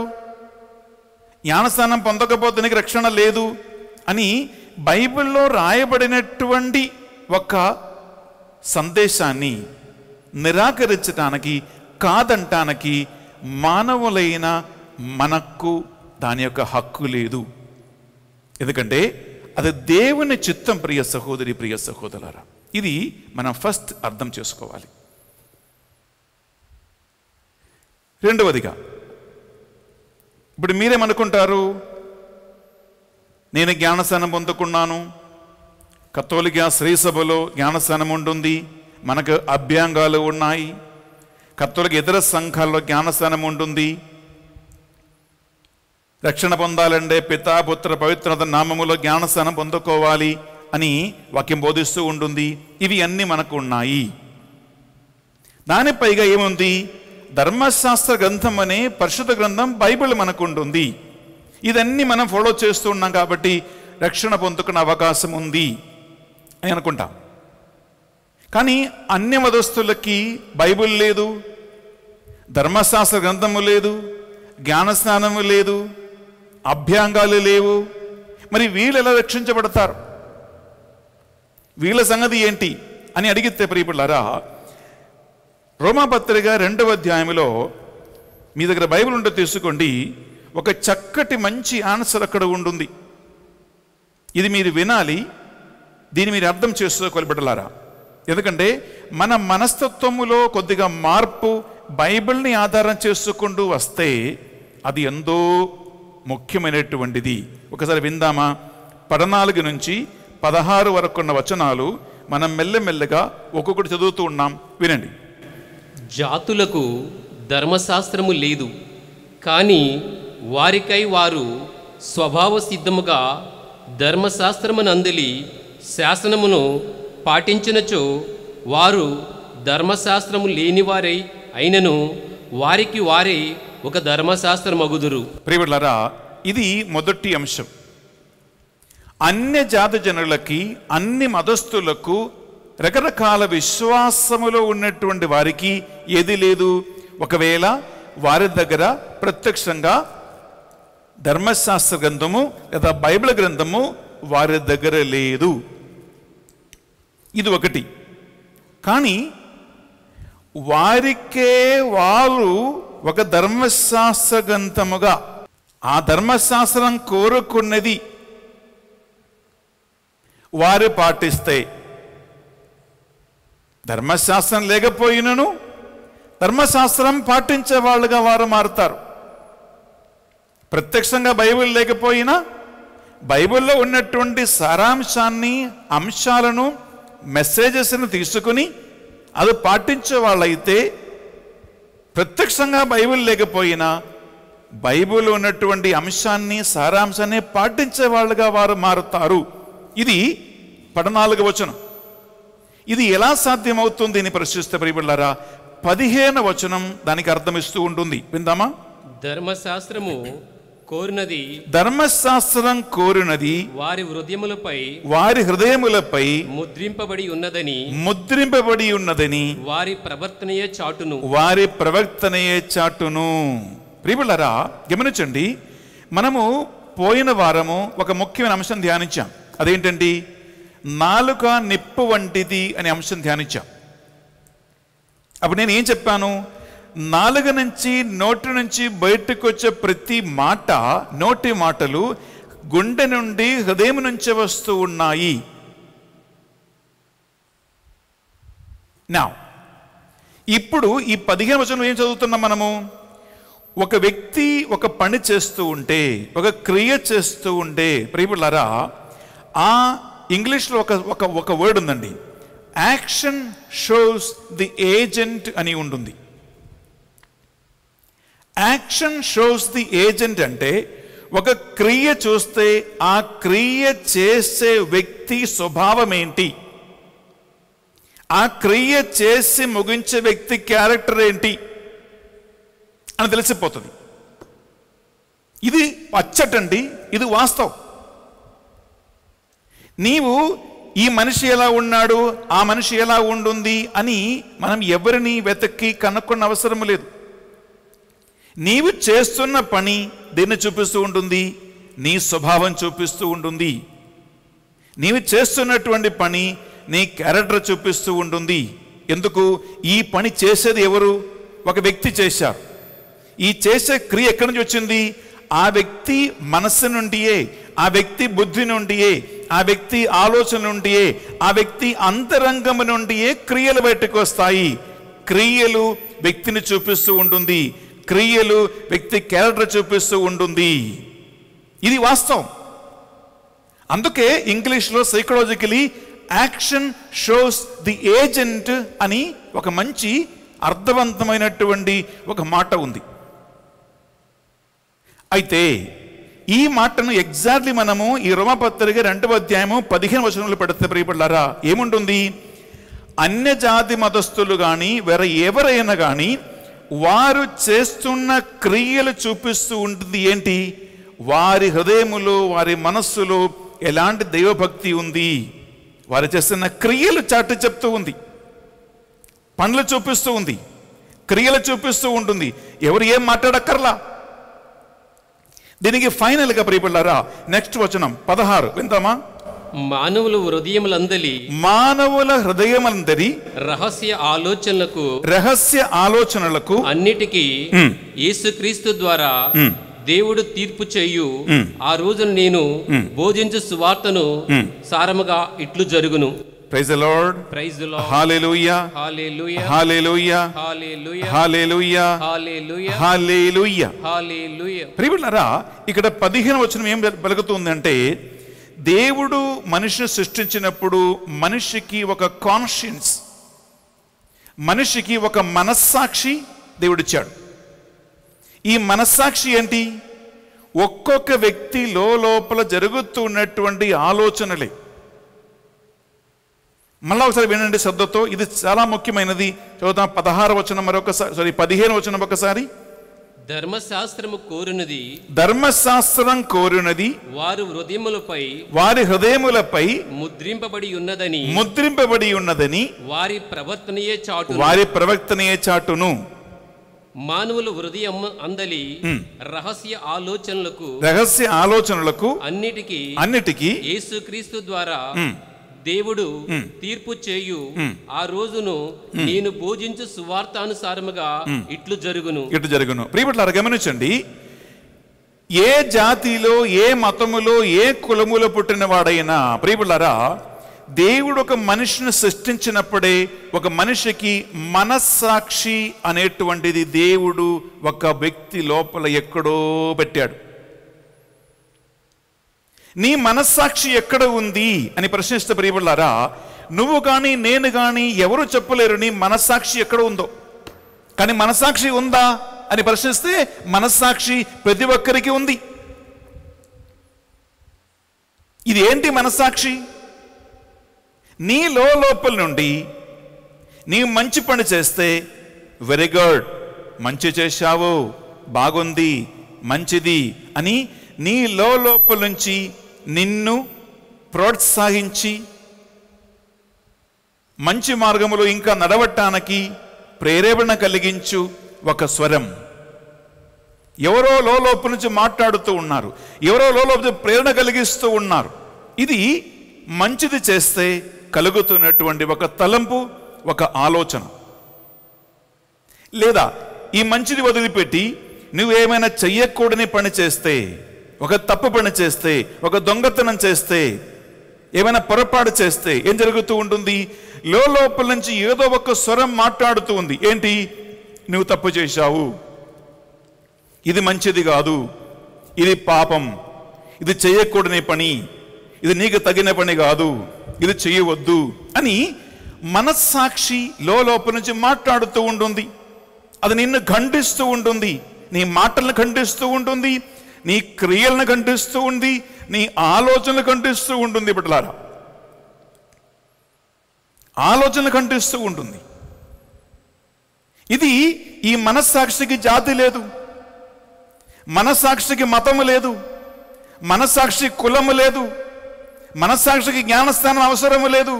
జ్ఞానస్థానం పొందకపోతే నీకు రక్షణ లేదు అని బైబిల్లో రాయబడినటువంటి ఒక సందేశాన్ని నిరాకరించటానికి కాదంటానికి మానవులైన మనకు దాని యొక్క హక్కు లేదు ఎందుకంటే అది దేవుని చిత్తం ప్రియ సహోదరి ప్రియ సహోదరారా ఇది మనం ఫస్ట్ అర్థం చేసుకోవాలి రెండవదిగా ఇప్పుడు మీరేమనుకుంటారు నేను జ్ఞానస్నానం పొందుకున్నాను కథోలిక శ్రీసభలో జ్ఞానస్నానం ఉంటుంది మనకు అభ్యాంగాలు ఉన్నాయి కర్తలకు ఇతర సంఘాల్లో జ్ఞానస్థానం ఉంటుంది రక్షణ పొందాలంటే పితాపుత్ర పవిత్రత నామములో జ్ఞానస్థానం పొందుకోవాలి అని వాక్యం బోధిస్తూ ఉంటుంది ఇవి అన్నీ మనకు ఉన్నాయి పైగా ఏముంది ధర్మశాస్త్ర గ్రంథం అనే పరిశుద్ధ గ్రంథం బైబిల్ మనకు ఉంటుంది ఇదన్నీ మనం ఫాలో చేస్తూ ఉన్నాం కాబట్టి రక్షణ పొందుకునే అవకాశం ఉంది అని అనుకుంటాం కానీ అన్య మదస్థులకి బైబిల్ లేదు ధర్మశాస్త్ర గ్రంథము లేదు జ్ఞానస్నానము లేదు అభ్యాంగాలు లేవు మరి వీళ్ళు ఎలా రక్షించబడతారు వీళ్ళ సంగతి ఏంటి అని అడిగితే ప్రియపడారా రోమాపత్రిక రెండవ అధ్యాయంలో మీ దగ్గర బైబిల్ ఉంటే తీసుకోండి ఒక చక్కటి మంచి ఆన్సర్ అక్కడ ఉంటుంది ఇది మీరు వినాలి దీన్ని మీరు అర్థం చేసుకోవాలి బిడ్డలారా ఎందుకంటే మన మనస్తత్వములో కొద్దిగా మార్పు బైబిల్ని ఆధారం చేసుకుంటూ వస్తే అది ఎంతో ముఖ్యమైనటువంటిది ఒకసారి విందామా పద్నాలుగు నుంచి పదహారు వరకున్న వచనాలు మనం మెల్లమెల్లగా ఒక్కొక్కటి చదువుతూ ఉన్నాం వినండి జాతులకు ధర్మశాస్త్రము లేదు కానీ వారికై వారు స్వభావ సిద్ధముగా ధర్మశాస్త్రమునందలి శాసనమును పాటించినచో వారు ధర్మశాస్త్రము లేనివారై అయినను వారికి వారే ఒక ధర్మశాస్త్రం అగుదురు ప్రియులరా ఇది మొదటి అంశం అన్య జాతి జనులకి అన్ని మతస్థులకు రకరకాల విశ్వాసములో ఉన్నటువంటి వారికి ఏది లేదు ఒకవేళ వారి దగ్గర ప్రత్యక్షంగా ధర్మశాస్త్ర గ్రంథము లేదా బైబిల్ గ్రంథము వారి దగ్గర లేదు ఇది ఒకటి కానీ వారికే వారు ఒక ధర్మశాస్త్ర గ్రంథముగా ఆ ధర్మశాస్త్రం కోరుకున్నది వారు పాటిస్తే ధర్మశాస్త్రం లేకపోయినను ధర్మశాస్త్రం పాటించే వాళ్ళుగా వారు మారుతారు ప్రత్యక్షంగా బైబిల్ లేకపోయినా బైబిల్లో ఉన్నటువంటి సారాంశాన్ని అంశాలను మెసేజెస్ని తీసుకుని అది పాటించే వాళ్ళైతే ప్రత్యక్షంగా బైబిల్ లేకపోయినా బైబిల్ ఉన్నటువంటి అంశాన్ని సారాంశాన్ని పాటించే వాళ్ళుగా వారు మారుతారు ఇది పద్నాలుగు వచనం ఇది ఎలా సాధ్యమవుతుంది అని ప్రశ్నిస్తే ప్రియబిళ్ళారా పదిహేను వచనం దానికి అర్థమిస్తూ ఉంటుంది విందామా ధర్మశాస్త్రము కోరినది ధర్మశాస్త్రం కోరినది వారి హృదయములపై వారి హృదయములపై ముద్రింపబడి ఉన్నదని ముద్రింపబడి ఉన్నదని వారి ప్రవర్తనయే చాటును వారి ప్రవర్తనయే చాటును ప్రియులరా గమనించండి మనము పోయిన వారము ఒక ముఖ్యమైన అంశం ధ్యానించాం అదేంటండి నాలుక నిప్పు వంటిది అనే అంశం ధ్యానించాం అప్పుడు నేను ఏం చెప్పాను నాలుగు నుంచి నోటి నుంచి బయటకు వచ్చే ప్రతి మాట నోటి మాటలు గుండె నుండి హృదయం నుంచి వస్తూ ఉన్నాయి నా ఇప్పుడు ఈ పదిహేను వచనం ఏం చదువుతున్నాం మనము ఒక వ్యక్తి ఒక పని చేస్తూ ఉంటే ఒక క్రియ చేస్తూ ఉంటే ప్రియులరా ఆ ఇంగ్లీష్లో ఒక ఒక ఒక వర్డ్ ఉందండి యాక్షన్ షోస్ ది ఏజెంట్ అని ఉంటుంది యాక్షన్ షోస్ ది ఏజెంట్ అంటే ఒక క్రియ చూస్తే ఆ క్రియ చేసే వ్యక్తి స్వభావం ఏంటి ఆ క్రియ చేసి ముగించే వ్యక్తి క్యారెక్టర్ ఏంటి అని తెలిసిపోతుంది ఇది పచ్చటండి ఇది వాస్తవం నీవు ఈ మనిషి ఎలా ఉన్నాడు ఆ మనిషి ఎలా ఉండుంది అని మనం ఎవరిని వెతక్కి కనుక్కున్న అవసరం లేదు నీవు చేస్తున్న పని దీన్ని చూపిస్తూ ఉంటుంది నీ స్వభావం చూపిస్తూ ఉంటుంది నీవు చేస్తున్నటువంటి పని నీ క్యారెక్టర్ చూపిస్తూ ఉంటుంది ఎందుకు ఈ పని చేసేది ఎవరు ఒక వ్యక్తి చేశారు ఈ చేసే క్రియ ఎక్కడి నుంచి వచ్చింది ఆ వ్యక్తి మనస్సు నుండియే ఆ వ్యక్తి బుద్ధి నుండియే ఆ వ్యక్తి ఆలోచన నుండియే ఆ వ్యక్తి అంతరంగము నుండియే క్రియలు బయటకు వస్తాయి క్రియలు వ్యక్తిని చూపిస్తూ ఉంటుంది క్రియలు వ్యక్తి క్యారెక్టర్ చూపిస్తూ ఉంటుంది ఇది వాస్తవం అందుకే ఇంగ్లీష్లో psychologically action shows the agent అని ఒక మంచి అర్థవంతమైనటువంటి ఒక మాట ఉంది అయితే ఈ మాటను ఎగ్జాక్ట్లీ మనము ఈ రోమపత్రిక రెండవ అధ్యాయము పదిహేను వచనంలో పెడితే ప్రియపడ్డారా ఏముంటుంది అన్యజాతి మతస్థులు కానీ వేరే ఎవరైనా కానీ వారు చేస్తున్న క్రియలు చూపిస్తూ ఉంటుంది ఏంటి వారి హృదయములో వారి మనస్సులో ఎలాంటి దైవభక్తి ఉంది వారు చేస్తున్న క్రియలు చాటి చెప్తూ ఉంది పనులు చూపిస్తూ ఉంది క్రియలు చూపిస్తూ ఉంటుంది ఎవరు ఏం మాట్లాడక్కర్లా దీనికి ఫైనల్గా ప్రియపడ్డారా నెక్స్ట్ వచనం పదహారు విందామా మానవుల హృదయములందలి మానవుల హృదయములందరి రహస్య ఆలోచనలకు రహస్య ఆలోచనలకు అన్నిటికీ యేసుక్రీస్తు ద్వారా దేవుడు తీర్పు చేయు ఆ రోజు నేను బోధించు సువార్తను సారముగా ఇట్లు జరుగును praise lord praise hallelujah hallelujah hallelujah hallelujah hallelujah hallelujah hallelujah ప్రియులారా ఇక్కడ 15 వచనం ఏం పలుకుతుంది దేవుడు మనిషిని సృష్టించినప్పుడు మనిషికి ఒక కాన్షియన్స్ మనిషికి ఒక మనస్సాక్షి దేవుడిచ్చాడు ఈ మనస్సాక్షి ఏంటి ఒక్కొక్క వ్యక్తి లోపల జరుగుతున్నటువంటి ఆలోచనలే మళ్ళా ఒకసారి వినండి శ్రద్ధతో ఇది చాలా ముఖ్యమైనది చదువుతాం పదహారు వచనం మరొకసారి సారీ పదిహేను వచనం ఒకసారి ధర్మశాస్త్రము కోరునది ధర్మశాస్త్రం కోరునది వారు హృదయములపై వారి హృదయములపై ముద్రింపబడి ఉన్నదని ముద్రింపబడి ఉన్నదని వారి ప్రవర్తనయే చాటు వారి ప్రవర్తనయే చాటును మానవులు హృదయం అందలి రహస్య ఆలోచనలకు రహస్య ఆలోచనలకు అన్నిటికీ అన్నిటికీ యేసుక్రీస్తు ద్వారా దేవుడు తీర్పు చేయు ఆ రోజును నేను భోజించు సువార్తానుసారముగా ఇట్లు జరుగును ఇట్లు జరుగును ప్రియపట్లారా గమనించండి ఏ జాతిలో ఏ మతములో ఏ కులములో వాడైనా ప్రియపట్లారా దేవుడు ఒక మనిషిని సృష్టించినప్పుడే ఒక మనిషికి మనస్సాక్షి అనేటువంటిది దేవుడు ఒక వ్యక్తి లోపల ఎక్కడో పెట్టాడు నీ మనస్సాక్షి ఎక్కడ ఉంది అని ప్రశ్నిస్తే ప్రియబళ్ళారా నువ్వు కానీ నేను కానీ ఎవరు చెప్పలేరు నీ మనస్సాక్షి ఎక్కడ ఉందో కానీ మనస్సాక్షి ఉందా అని ప్రశ్నిస్తే మనస్సాక్షి ప్రతి ఒక్కరికి ఉంది ఇది ఏంటి మనస్సాక్షి నీ లోపల నుండి నీ మంచి పని చేస్తే వెరీ గుడ్ మంచి చేశావు బాగుంది మంచిది అని నీ లోపల నుంచి నిన్ను ప్రోత్సహించి మంచి మార్గములో ఇంకా నడవటానికి ప్రేరేపణ కలిగించు ఒక స్వరం ఎవరో లోపల నుంచి మాట్లాడుతూ ఉన్నారు ఎవరో లోపు ప్రేరణ కలిగిస్తూ ఉన్నారు ఇది మంచిది చేస్తే కలుగుతున్నటువంటి ఒక తలంపు ఒక ఆలోచన లేదా ఈ మంచిది వదిలిపెట్టి నువ్వేమైనా చెయ్యకూడని పని చేస్తే ఒక తప్పు పని చేస్తే ఒక దొంగతనం చేస్తే ఏమైనా పొరపాటు చేస్తే ఏం జరుగుతూ ఉంటుంది లోపల నుంచి ఏదో ఒక స్వరం మాట్లాడుతూ ఉంది ఏంటి నువ్వు తప్పు చేశావు ఇది మంచిది కాదు ఇది పాపం ఇది చేయకూడని పని ఇది నీకు తగిన పని కాదు ఇది చేయవద్దు అని మనస్సాక్షి లోపల నుంచి మాట్లాడుతూ ఉంటుంది అది నిన్ను ఖండిస్తూ ఉంటుంది నీ మాటలను ఖండిస్తూ ఉంటుంది నీ క్రియలను కంటిస్తూ ఉంది నీ ఆలోచనలు కంటిస్తూ ఉంటుంది బిడ్డలారా ఆలోచనలు కంటిస్తూ ఉంటుంది ఇది ఈ మనస్సాక్షికి జాతి లేదు మనస్సాక్షికి మతము లేదు మనస్సాక్షి కులము లేదు మనస్సాక్షికి జ్ఞానస్థానం అవసరము లేదు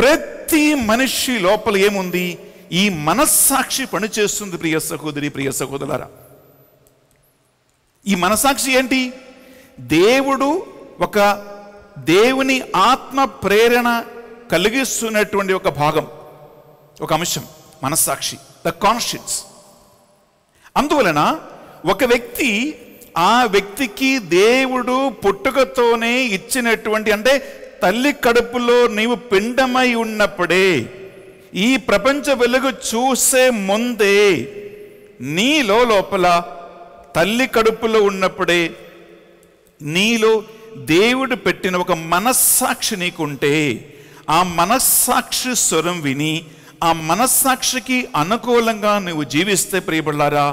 ప్రతి మనిషి లోపల ఏముంది ఈ మనస్సాక్షి పనిచేస్తుంది ప్రియ సహోదరి ప్రియ సహోదరులారా ఈ మనస్సాక్షి ఏంటి దేవుడు ఒక దేవుని ఆత్మ ప్రేరణ కలిగిస్తున్నటువంటి ఒక భాగం ఒక అంశం మనస్సాక్షి ద కాన్షియన్స్ అందువలన ఒక వ్యక్తి ఆ వ్యక్తికి దేవుడు పుట్టుకతోనే ఇచ్చినటువంటి అంటే తల్లి కడుపులో నీవు పిండమై ఉన్నప్పుడే ఈ ప్రపంచ వెలుగు చూసే ముందే నీలో లోపల తల్లి కడుపులో ఉన్నప్పుడే నీలో దేవుడు పెట్టిన ఒక మనస్సాక్షి నీకుంటే ఆ మనస్సాక్షి స్వరం విని ఆ మనస్సాక్షికి అనుకూలంగా నువ్వు జీవిస్తే ప్రియబడ్డారా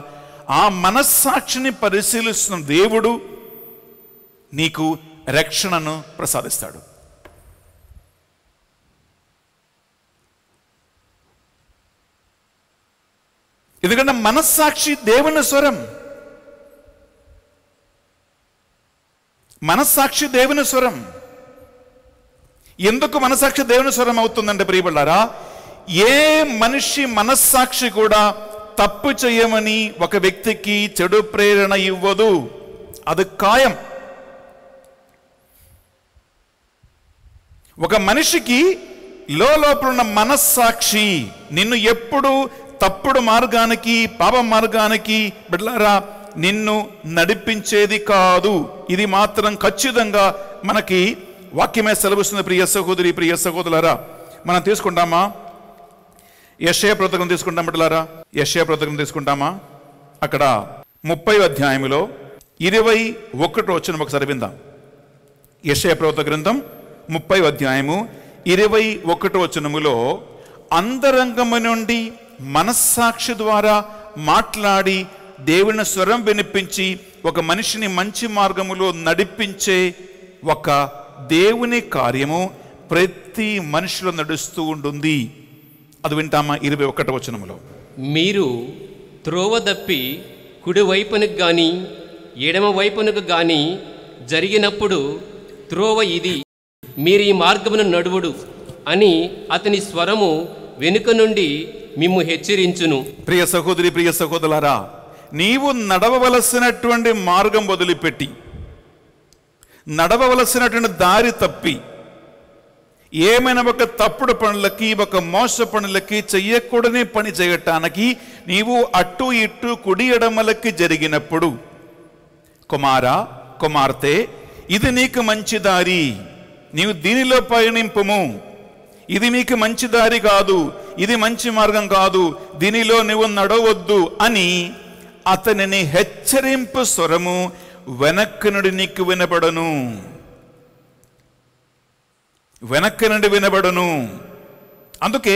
ఆ మనస్సాక్షిని పరిశీలిస్తున్న దేవుడు నీకు రక్షణను ప్రసాదిస్తాడు ఎందుకంటే మనస్సాక్షి దేవుని స్వరం మనస్సాక్షి దేవుని స్వరం ఎందుకు మనసాక్షి దేవుని స్వరం అవుతుందంటే ప్రియబళ్ళారా ఏ మనిషి మనస్సాక్షి కూడా తప్పు చేయమని ఒక వ్యక్తికి చెడు ప్రేరణ ఇవ్వదు అది ఖాయం ఒక మనిషికి లోపల ఉన్న మనస్సాక్షి నిన్ను ఎప్పుడు తప్పుడు మార్గానికి పాప మార్గానికి బిడ్డలారా నిన్ను నడిపించేది కాదు ఇది మాత్రం ఖచ్చితంగా మనకి వాక్యమే సెలవుస్తుంది ప్రియ సహోదరి ప్రియ సహోదరులారా మనం తీసుకుంటామా యశయ ప్రతకం తీసుకుంటాం బిడ్డలారా యశయ ప్రతకం తీసుకుంటామా అక్కడ ముప్పై అధ్యాయంలో ఇరవై ఒకటి వచ్చిన ఒకసారి విందాం యశయ ప్రవత గ్రంథం ముప్పై అధ్యాయము ఇరవై ఒకటి వచనములో అంతరంగము నుండి మనస్సాక్షి ద్వారా మాట్లాడి దేవుని స్వరం వినిపించి ఒక మనిషిని మంచి మార్గములో నడిపించే ఒక దేవుని కార్యము ప్రతి మనిషిలో నడుస్తూ ఉంటుంది అది వింటామా ఇరవై ఒకటి వచనములో మీరు త్రోవ దప్పి కుడివైపునకు కానీ ఎడమ వైపునకు కానీ జరిగినప్పుడు త్రోవ ఇది మీరు ఈ మార్గమును నడువుడు అని అతని స్వరము వెనుక నుండి మిమ్ము హెచ్చరించును ప్రియ సహోదరి ప్రియ సహోదరులారా నీవు నడవవలసినటువంటి మార్గం వదిలిపెట్టి నడవవలసినటువంటి దారి తప్పి ఏమైనా ఒక తప్పుడు పనులకి ఒక మోస పనులకి చెయ్యకూడని పని చేయటానికి నీవు అట్టు ఇట్టు కుడి ఎడమలకి జరిగినప్పుడు కుమారా కుమార్తె ఇది నీకు మంచి దారి నీవు దీనిలో పయనింపుము ఇది మీకు మంచి దారి కాదు ఇది మంచి మార్గం కాదు దీనిలో నువ్వు నడవద్దు అని అతనిని హెచ్చరింపు స్వరము వెనక్కి నుండి నీకు వినబడను వెనక్కి నుండి వినబడను అందుకే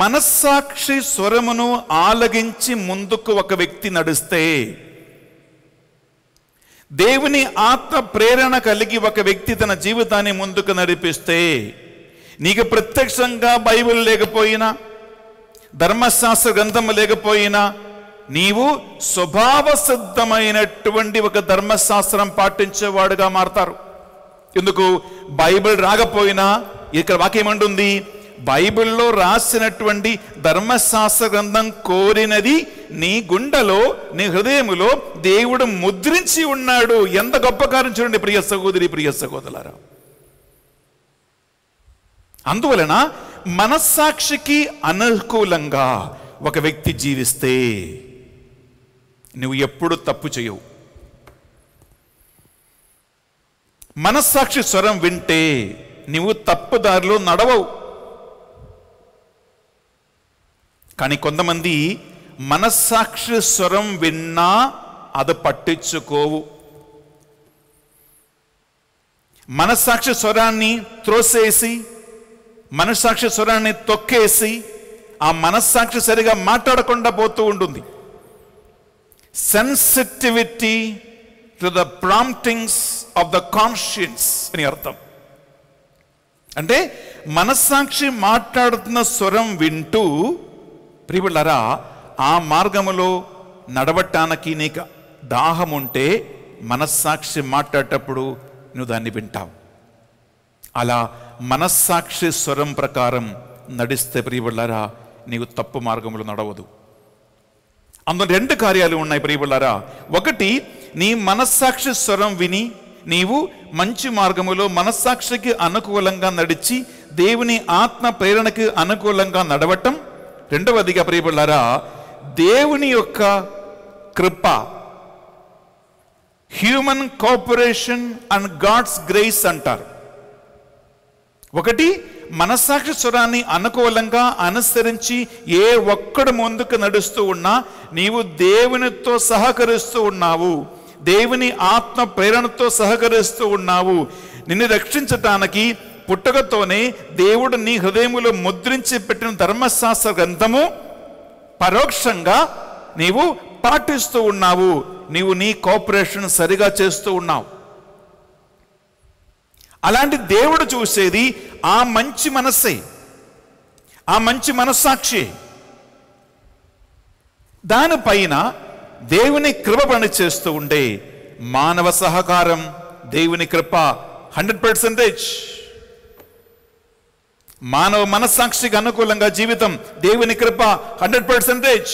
మనస్సాక్షి స్వరమును ఆలగించి ముందుకు ఒక వ్యక్తి నడిస్తే దేవుని ఆత్మ ప్రేరణ కలిగి ఒక వ్యక్తి తన జీవితాన్ని ముందుకు నడిపిస్తే నీకు ప్రత్యక్షంగా బైబిల్ లేకపోయినా ధర్మశాస్త్ర గ్రంథం లేకపోయినా నీవు స్వభావ సిద్ధమైనటువంటి ఒక ధర్మశాస్త్రం పాటించేవాడుగా మారతారు ఎందుకు బైబిల్ రాకపోయినా ఇక్కడ వాక్యం అంటుంది బైబిల్లో రాసినటువంటి ధర్మశాస్త్ర గ్రంథం కోరినది నీ గుండెలో నీ హృదయములో దేవుడు ముద్రించి ఉన్నాడు ఎంత గొప్ప కారణం చూడండి ప్రియ సహోదరి ప్రియ సహోదరారా అందువలన మనస్సాక్షికి అనుకూలంగా ఒక వ్యక్తి జీవిస్తే నువ్వు ఎప్పుడు తప్పు చేయవు మనస్సాక్షి స్వరం వింటే నువ్వు తప్పుదారిలో నడవవు కానీ కొంతమంది మనస్సాక్షి స్వరం విన్నా అది పట్టించుకోవు మనస్సాక్షి స్వరాన్ని త్రోసేసి మనస్సాక్షి స్వరాన్ని తొక్కేసి ఆ మనస్సాక్షి సరిగా మాట్లాడకుండా పోతూ ఉంటుంది sensitivity to the promptings of the conscience అని అర్థం అంటే మనస్సాక్షి మాట్లాడుతున్న స్వరం వింటూ ప్రియులరా ఆ మార్గములో నడవటానికి నీకు దాహం ఉంటే మనస్సాక్షి మాట్లాడేటప్పుడు నువ్వు దాన్ని వింటావు అలా మనస్సాక్షి స్వరం ప్రకారం నడిస్తే ప్రియబళ్ళారా నీకు తప్పు మార్గంలో నడవదు అందులో రెండు కార్యాలు ఉన్నాయి ప్రియబళ్ళారా ఒకటి నీ మనస్సాక్షి స్వరం విని నీవు మంచి మార్గములో మనస్సాక్షికి అనుకూలంగా నడిచి దేవుని ఆత్మ ప్రేరణకి అనుకూలంగా నడవటం రెండవదిగా ప్రియబళ్ళారా దేవుని యొక్క కృప human cooperation and God's grace అంటారు ఒకటి మనస్సాక్షి స్వరాన్ని అనుకూలంగా అనుసరించి ఏ ఒక్కడు ముందుకు నడుస్తూ ఉన్నా నీవు దేవునితో సహకరిస్తూ ఉన్నావు దేవుని ఆత్మ ప్రేరణతో సహకరిస్తూ ఉన్నావు నిన్ను రక్షించటానికి పుట్టకతోనే దేవుడు నీ హృదయములో ముద్రించి పెట్టిన ధర్మశాస్త్ర గ్రంథము పరోక్షంగా నీవు పాటిస్తూ ఉన్నావు నీవు నీ కోఆపరేషన్ సరిగా చేస్తూ ఉన్నావు అలాంటి దేవుడు చూసేది ఆ మంచి మనస్సే ఆ మంచి మనస్సాక్షి దానిపైన దేవుని కృప పని చేస్తూ ఉండే మానవ సహకారం దేవుని కృప హండ్రెడ్ పర్సెంటేజ్ మానవ మనస్సాక్షికి అనుకూలంగా జీవితం దేవుని కృప హండ్రెడ్ పర్సెంటేజ్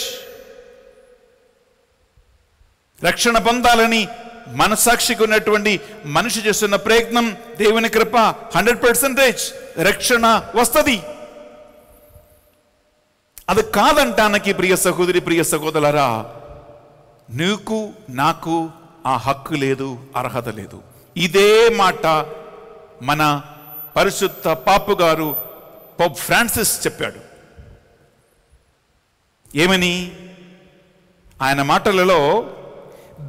రక్షణ పొందాలని మనసాక్షికి ఉన్నటువంటి మనిషి చేస్తున్న ప్రయత్నం దేవుని కృప హండ్రెడ్ పర్సెంటేజ్ రక్షణ వస్తుంది అది కాదంటానికి ప్రియ సహోదరి ప్రియ సహోదరులరా నీకు నాకు ఆ హక్కు లేదు అర్హత లేదు ఇదే మాట మన పరిశుద్ధ పాపు గారు పోప్ ఫ్రాన్సిస్ చెప్పాడు ఏమని ఆయన మాటలలో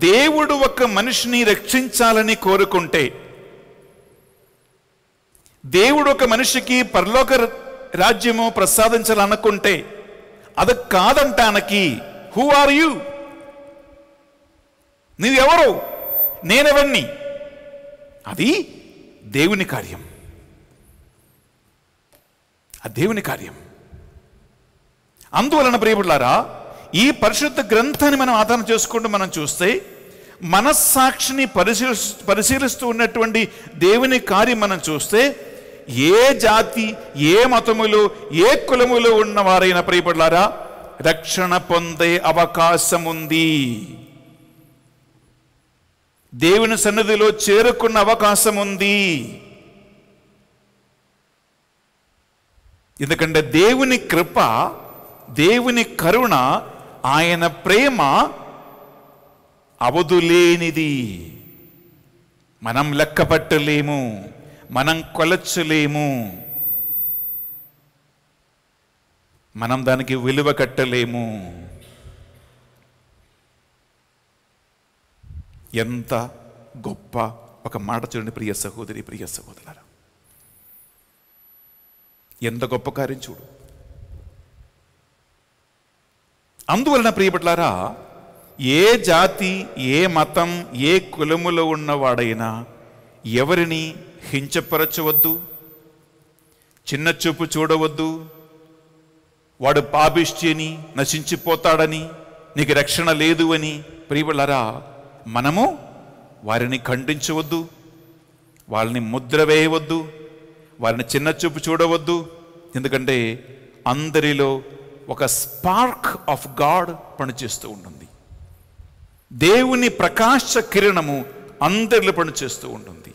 దేవుడు ఒక మనిషిని రక్షించాలని కోరుకుంటే దేవుడు ఒక మనిషికి పరలోక రాజ్యము ప్రసాదించాలనుకుంటే అది కాదంటానికి హూ ఆర్ యూ నీవెవరు నేనెవన్ని అది దేవుని కార్యం ఆ దేవుని కార్యం అందువలన ప్రియబులారా ఈ పరిశుద్ధ గ్రంథాన్ని మనం ఆధారం చేసుకుంటూ మనం చూస్తే మనస్సాక్షిని పరిశీలి పరిశీలిస్తూ ఉన్నటువంటి దేవుని కార్యం మనం చూస్తే ఏ జాతి ఏ మతములు ఏ కులములు ఉన్నవారైన ప్రియపడలారా రక్షణ పొందే అవకాశం ఉంది దేవుని సన్నిధిలో చేరుకున్న అవకాశం ఉంది ఎందుకంటే దేవుని కృప దేవుని కరుణ ఆయన ప్రేమ అవధులేనిది మనం లెక్కపట్టలేము మనం కొలచలేము మనం దానికి విలువ కట్టలేము ఎంత గొప్ప ఒక మాట చూడండి ప్రియ సహోదరి ప్రియ సహోదరులారా ఎంత గొప్ప కార్యం చూడు అందువలన ప్రియపట్లారా ఏ జాతి ఏ మతం ఏ కులములో ఉన్నవాడైనా ఎవరిని హించపరచవద్దు చిన్న చూపు చూడవద్దు వాడు పాపిష్టిని నశించిపోతాడని నీకు రక్షణ లేదు అని ప్రియులరా మనము వారిని ఖండించవద్దు వాళ్ళని ముద్ర వేయవద్దు వారిని చిన్న చూపు చూడవద్దు ఎందుకంటే అందరిలో ఒక స్పార్క్ ఆఫ్ గాడ్ పనిచేస్తూ ఉంటుంది దేవుని ప్రకాశ కిరణము అందరిలో పనిచేస్తూ ఉంటుంది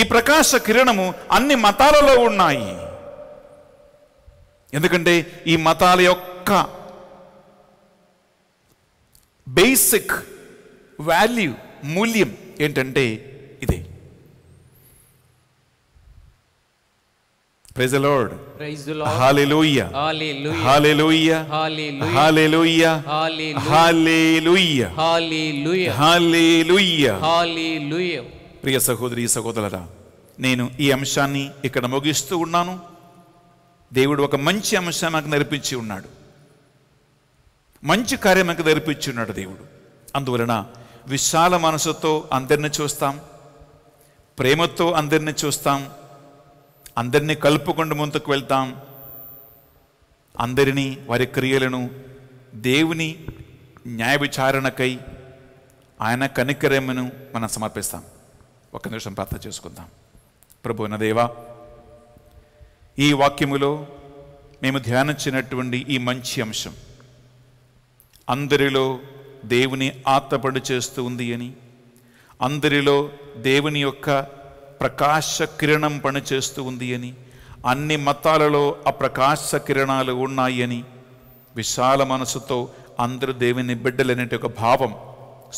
ఈ ప్రకాశ కిరణము అన్ని మతాలలో ఉన్నాయి ఎందుకంటే ఈ మతాల యొక్క బేసిక్ వాల్యూ మూల్యం ఏంటంటే ఇదే praise lord praise lord hallelujah hallelujah hallelujah hallelujah hallelujah hallelujah hallelujah ప్రియ సహోదరి సహోదరులరా నేను ఈ అంశాన్ని ఇక్కడ ముగిస్తూ ఉన్నాను దేవుడు ఒక మంచి అంశం నాకు నేర్పించి ఉన్నాడు మంచి కార్యం నాకు నేర్పించి ఉన్నాడు దేవుడు అందువలన విశాల మనసుతో అందరిని చూస్తాం ప్రేమతో అందరిని చూస్తాం అందరినీ కలుపుకుండా ముందుకు వెళ్తాం అందరినీ వారి క్రియలను దేవుని న్యాయ విచారణకై ఆయన కనికరమును మనం సమర్పిస్తాం ఒక నిమిషం ప్రార్థన చేసుకుందాం ప్రభు దేవా ఈ వాక్యములో మేము ధ్యానించినటువంటి ఈ మంచి అంశం అందరిలో దేవుని ఆత్మపడి ఉంది అని అందరిలో దేవుని యొక్క ప్రకాశ కిరణం పనిచేస్తూ ఉంది అని అన్ని మతాలలో ఆ ప్రకాశ కిరణాలు ఉన్నాయి అని విశాల మనసుతో అందరూ దేవుని బిడ్డలనేటి ఒక భావం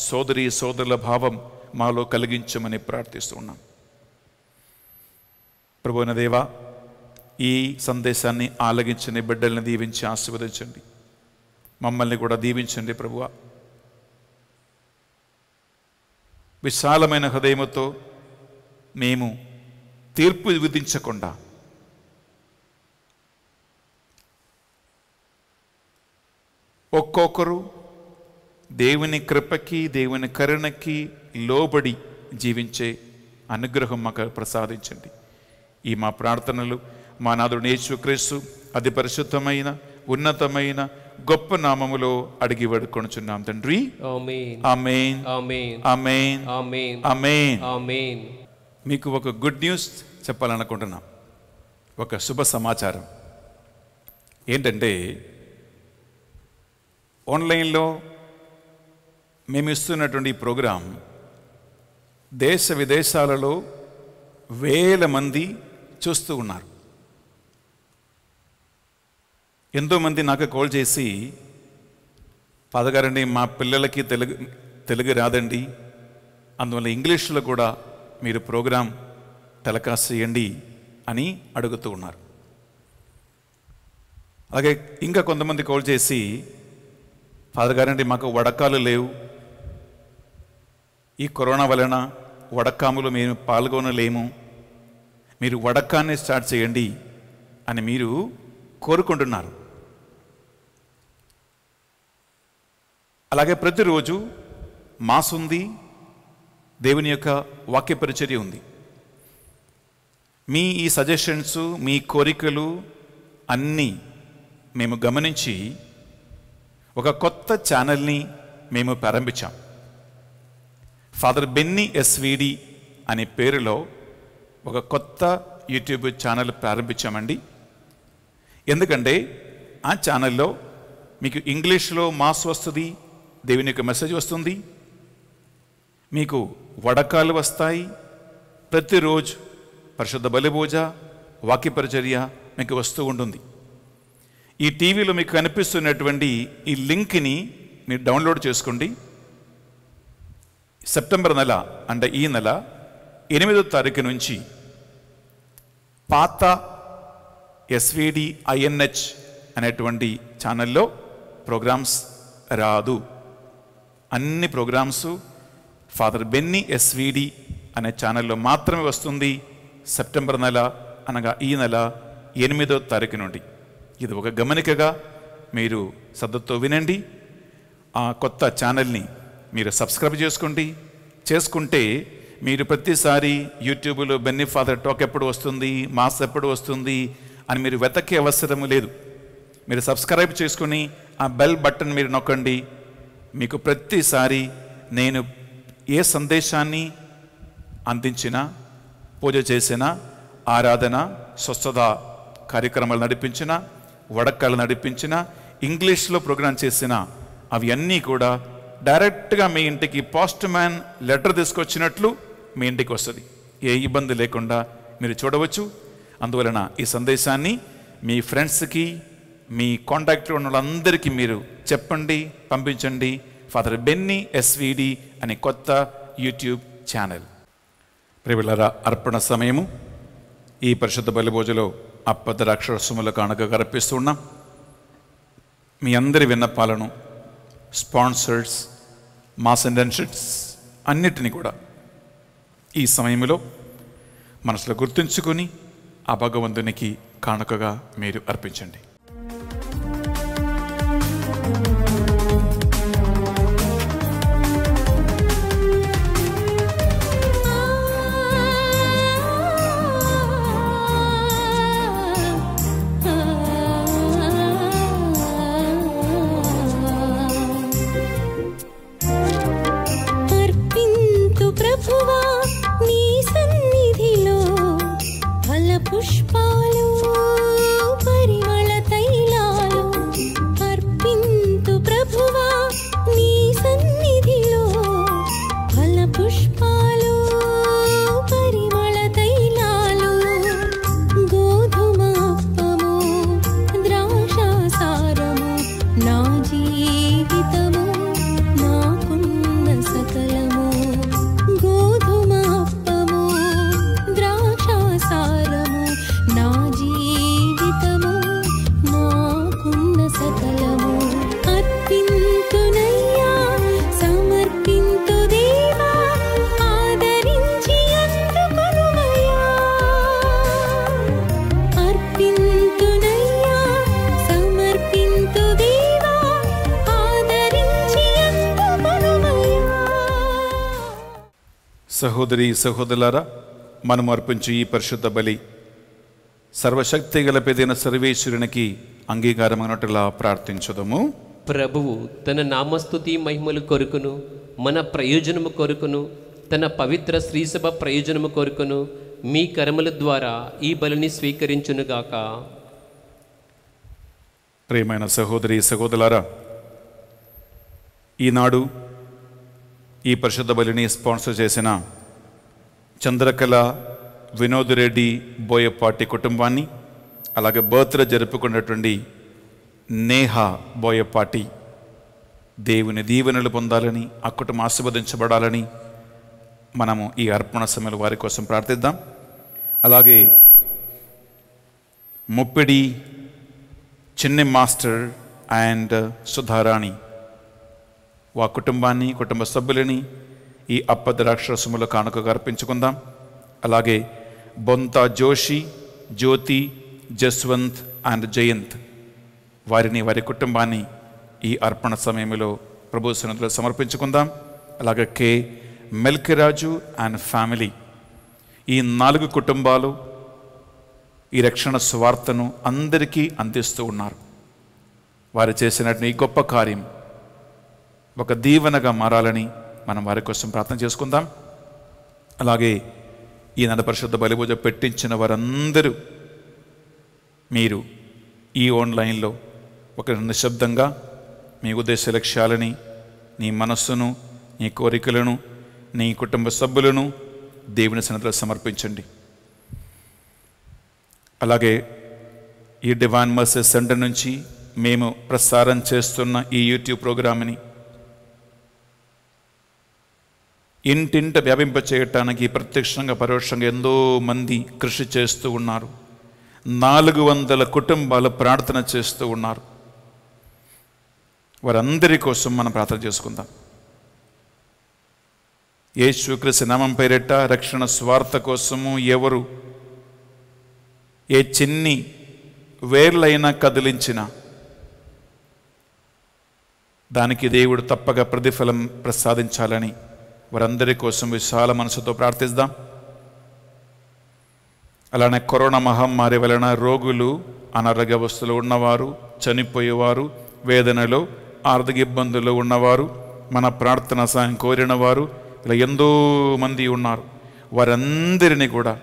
సోదరి సోదరుల భావం మాలో కలిగించమని ప్రార్థిస్తున్నాం ప్రభున దేవా ఈ సందేశాన్ని ఆలగించని బిడ్డల్ని దీవించి ఆశీర్వదించండి మమ్మల్ని కూడా దీవించండి ప్రభువ విశాలమైన హృదయముతో మేము తీర్పు విధించకుండా ఒక్కొక్కరు దేవుని కృపకి దేవుని కరుణకి లోబడి జీవించే అనుగ్రహం మాకు ప్రసాదించండి ఈ మా ప్రార్థనలు మా నాదుడు యేసుక్రీస్తు అతి పరిశుద్ధమైన ఉన్నతమైన గొప్ప నామములో అడిగి వడుకొనుచున్నాం తండ్రి ఆమేన్ ఆమేన్ ఆమేన్ ఆమేన్ ఆమేన్ మీకు ఒక గుడ్ న్యూస్ చెప్పాలనుకుంటున్నాం ఒక శుభ సమాచారం ఏంటంటే ఆన్లైన్లో మేము ఇస్తున్నటువంటి ఈ ప్రోగ్రాం దేశ విదేశాలలో వేల మంది చూస్తూ ఉన్నారు ఎంతోమంది నాకు కాల్ చేసి పదగారండి మా పిల్లలకి తెలుగు తెలుగు రాదండి అందువల్ల ఇంగ్లీష్లో కూడా మీరు ప్రోగ్రాం టెలకాస్ట్ చేయండి అని అడుగుతూ ఉన్నారు అలాగే ఇంకా కొంతమంది కాల్ చేసి ఫాదర్ గారండి మాకు వడకాలు లేవు ఈ కరోనా వలన వడకాములు మేము పాల్గొనలేము మీరు వడకాన్ని స్టార్ట్ చేయండి అని మీరు కోరుకుంటున్నారు అలాగే ప్రతిరోజు మాస్ ఉంది దేవుని యొక్క వాక్య పరిచర్య ఉంది మీ ఈ సజెషన్స్ మీ కోరికలు అన్నీ మేము గమనించి ఒక కొత్త ఛానల్ని మేము ప్రారంభించాం ఫాదర్ బెన్నీ ఎస్విడి అనే పేరులో ఒక కొత్త యూట్యూబ్ ఛానల్ ప్రారంభించామండి ఎందుకంటే ఆ ఛానల్లో మీకు ఇంగ్లీష్లో మాస్ వస్తుంది దేవుని యొక్క మెసేజ్ వస్తుంది మీకు వడకాలు వస్తాయి ప్రతిరోజు పరిశుద్ధ బలిభూజ వాక్యపరిచర్య మీకు వస్తూ ఉంటుంది ఈ టీవీలో మీకు కనిపిస్తున్నటువంటి ఈ లింక్ని మీరు డౌన్లోడ్ చేసుకోండి సెప్టెంబర్ నెల అంటే ఈ నెల ఎనిమిదో తారీఖు నుంచి పాత ఎస్విడి ఐఎన్హెచ్ అనేటువంటి ఛానల్లో ప్రోగ్రామ్స్ రాదు అన్ని ప్రోగ్రామ్సు ఫాదర్ బెన్ని ఎస్విడి అనే ఛానల్లో మాత్రమే వస్తుంది సెప్టెంబర్ నెల అనగా ఈ నెల ఎనిమిదో తారీఖు నుండి ఇది ఒక గమనికగా మీరు సద్దతో వినండి ఆ కొత్త ఛానల్ని మీరు సబ్స్క్రైబ్ చేసుకోండి చేసుకుంటే మీరు ప్రతిసారి యూట్యూబ్లో బెన్నీ ఫాదర్ టాక్ ఎప్పుడు వస్తుంది మాస్ ఎప్పుడు వస్తుంది అని మీరు వెతకే అవసరం లేదు మీరు సబ్స్క్రైబ్ చేసుకుని ఆ బెల్ బటన్ మీరు నొక్కండి మీకు ప్రతిసారి నేను ఏ సందేశాన్ని అందించినా పూజ చేసిన ఆరాధన స్వస్థత కార్యక్రమాలు నడిపించిన వడక్కలు నడిపించిన ఇంగ్లీష్లో ప్రోగ్రామ్ చేసిన అవి అన్నీ కూడా డైరెక్ట్గా మీ ఇంటికి పోస్ట్ మ్యాన్ లెటర్ తీసుకొచ్చినట్లు మీ ఇంటికి వస్తుంది ఏ ఇబ్బంది లేకుండా మీరు చూడవచ్చు అందువలన ఈ సందేశాన్ని మీ ఫ్రెండ్స్కి మీ కాంటాక్ట్లో ఉన్న వాళ్ళందరికీ మీరు చెప్పండి పంపించండి ఫాదర్ బెన్నీ ఎస్విడి అనే కొత్త యూట్యూబ్ ఛానల్ ప్రివిలరా అర్పణ సమయము ఈ పరిశుద్ధ బలిభోజలో అప్పద్రాక్షరసములకు అణగగా అర్పిస్తున్నాం మీ అందరి విన్నపాలను స్పాన్సర్స్ మాస్ ఇంటర్న్షిప్స్ అన్నిటినీ కూడా ఈ సమయంలో మనసులో గుర్తుంచుకొని ఆ భగవంతునికి కానుకగా మీరు అర్పించండి సహోదరి సహోదరులారా మనము అర్పించు ఈ పరిశుద్ధ బలి సర్వశక్తి గలపేదైన సర్వేశ్వరునికి అంగీకారమైనట్లా ప్రార్థించదము ప్రభువు తన నామస్తుతి మహిమలు కొరుకును మన ప్రయోజనము కొరుకును తన పవిత్ర శ్రీసభ ప్రయోజనము కొరుకును మీ కర్మల ద్వారా ఈ బలిని స్వీకరించునుగాక ప్రేమైన సహోదరి సహోదరులారా ఈనాడు ఈ పరిశుద్ధ బలిని స్పాన్సర్ చేసిన చంద్రకళ వినోద్ రెడ్డి బోయపాటి కుటుంబాన్ని అలాగే బర్త్లో జరుపుకున్నటువంటి నేహ బోయపాటి దేవుని దీవెనలు పొందాలని ఆ కుటుంబం ఆశీర్వదించబడాలని మనము ఈ అర్పణ సమయంలో వారి కోసం ప్రార్థిద్దాం అలాగే ముప్పిడి చిన్ని మాస్టర్ అండ్ సుధారాణి వా కుటుంబాన్ని కుటుంబ సభ్యులని ఈ అప్పద్రాక్షరసములకు కానుకగా అర్పించుకుందాం అలాగే బొంతా జోషి జ్యోతి జస్వంత్ అండ్ జయంత్ వారిని వారి కుటుంబాన్ని ఈ అర్పణ సమయంలో ప్రభు సన్నిధిలో సమర్పించుకుందాం అలాగే కే మెల్కిరాజు అండ్ ఫ్యామిలీ ఈ నాలుగు కుటుంబాలు ఈ రక్షణ స్వార్థను అందరికీ అందిస్తూ ఉన్నారు వారు చేసినటువంటి ఈ గొప్ప కార్యం ఒక దీవెనగా మారాలని మనం వారి కోసం ప్రార్థన చేసుకుందాం అలాగే ఈ పరిశుద్ధ బలిపూజ పెట్టించిన వారందరూ మీరు ఈ ఆన్లైన్లో ఒక నిశ్శబ్దంగా మీ ఉద్దేశ లక్ష్యాలని నీ మనస్సును నీ కోరికలను నీ కుటుంబ సభ్యులను దేవుని సన్నిధిలో సమర్పించండి అలాగే ఈ డివాన్ మర్సెస్ సెంటర్ నుంచి మేము ప్రసారం చేస్తున్న ఈ యూట్యూబ్ ప్రోగ్రామ్ని ఇంటింట వ్యాపింప చేయటానికి ప్రత్యక్షంగా పరోక్షంగా ఎంతో మంది కృషి చేస్తూ ఉన్నారు నాలుగు వందల కుటుంబాలు ప్రార్థన చేస్తూ ఉన్నారు వారందరి కోసం మనం ప్రార్థన చేసుకుందాం ఏ శుక్రశి నామం పేరిట రక్షణ స్వార్థ కోసము ఎవరు ఏ చిన్ని వేర్లైనా కదిలించిన దానికి దేవుడు తప్పక ప్రతిఫలం ప్రసాదించాలని వారందరి కోసం విశాల మనసుతో ప్రార్థిద్దాం అలానే కరోనా మహమ్మారి వలన రోగులు అనారోగ్య ఉన్నవారు చనిపోయేవారు వేదనలు ఆర్థిక ఇబ్బందులు ఉన్నవారు మన ప్రార్థన సాయం కోరిన వారు ఇలా ఎంతో మంది ఉన్నారు వారందరినీ కూడా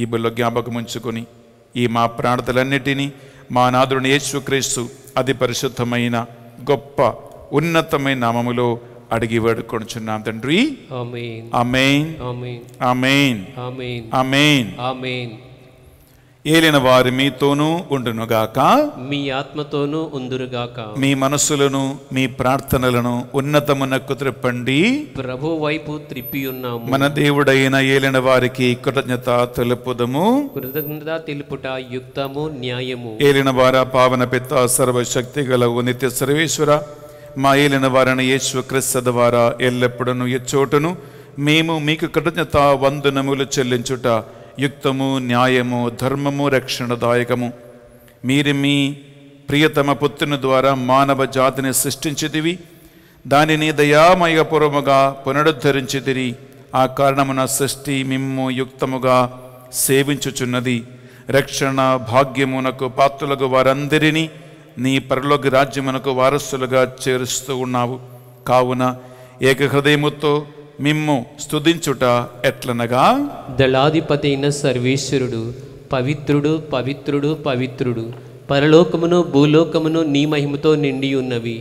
ఈ బిల్లో జ్ఞాపకం ఉంచుకొని ఈ మా ప్రార్థనలన్నిటినీ మా నాదుని యేసుక్రీస్తు అతి పరిశుద్ధమైన గొప్ప ఉన్నతమైన నామములో అడిగి వేడుకొనుచున్నాం తండ్రి ఏలిన వారి మీతోనూ ఉండునుగాక మీ ఆత్మతోనూ ఉందురుగాక మీ మనసులను మీ ప్రార్థనలను ఉన్నతమునకు త్రిప్పండి ప్రభు వైపు త్రిప్పి ఉన్నాము మన దేవుడైన ఏలిన వారికి కృతజ్ఞత తెలుపుదము కృతజ్ఞత తెలుపుట యుక్తము న్యాయము ఏలిన వార పావన పిత్త సర్వశక్తి గలవు నిత్య సర్వేశ్వర మా ఏలినవారైన యేసు క్రిస్త ద్వారా ఎల్లప్పుడూ ఎచ్చోటను మేము మీకు కృతజ్ఞత వందనములు చెల్లించుట యుక్తము న్యాయము ధర్మము రక్షణదాయకము మీరు మీ ప్రియతమ పుత్రుని ద్వారా మానవ జాతిని సృష్టించితివి దానిని దయామయపూర్వముగా పునరుద్ధరించితిరి ఆ కారణమున సృష్టి మిమ్ము యుక్తముగా సేవించుచున్నది రక్షణ భాగ్యమునకు పాత్రులకు వారందరినీ నీ పరలోక రాజ్యమునకు వారసులుగా చేరుస్తూ ఉన్నావు కావున హృదయముతో మిమ్ము స్థుతించుట ఎట్లనగా దళాధిపతి అయిన సర్వేశ్వరుడు పవిత్రుడు పవిత్రుడు పవిత్రుడు పరలోకమును భూలోకమును నీ మహిమతో నిండి ఉన్నవి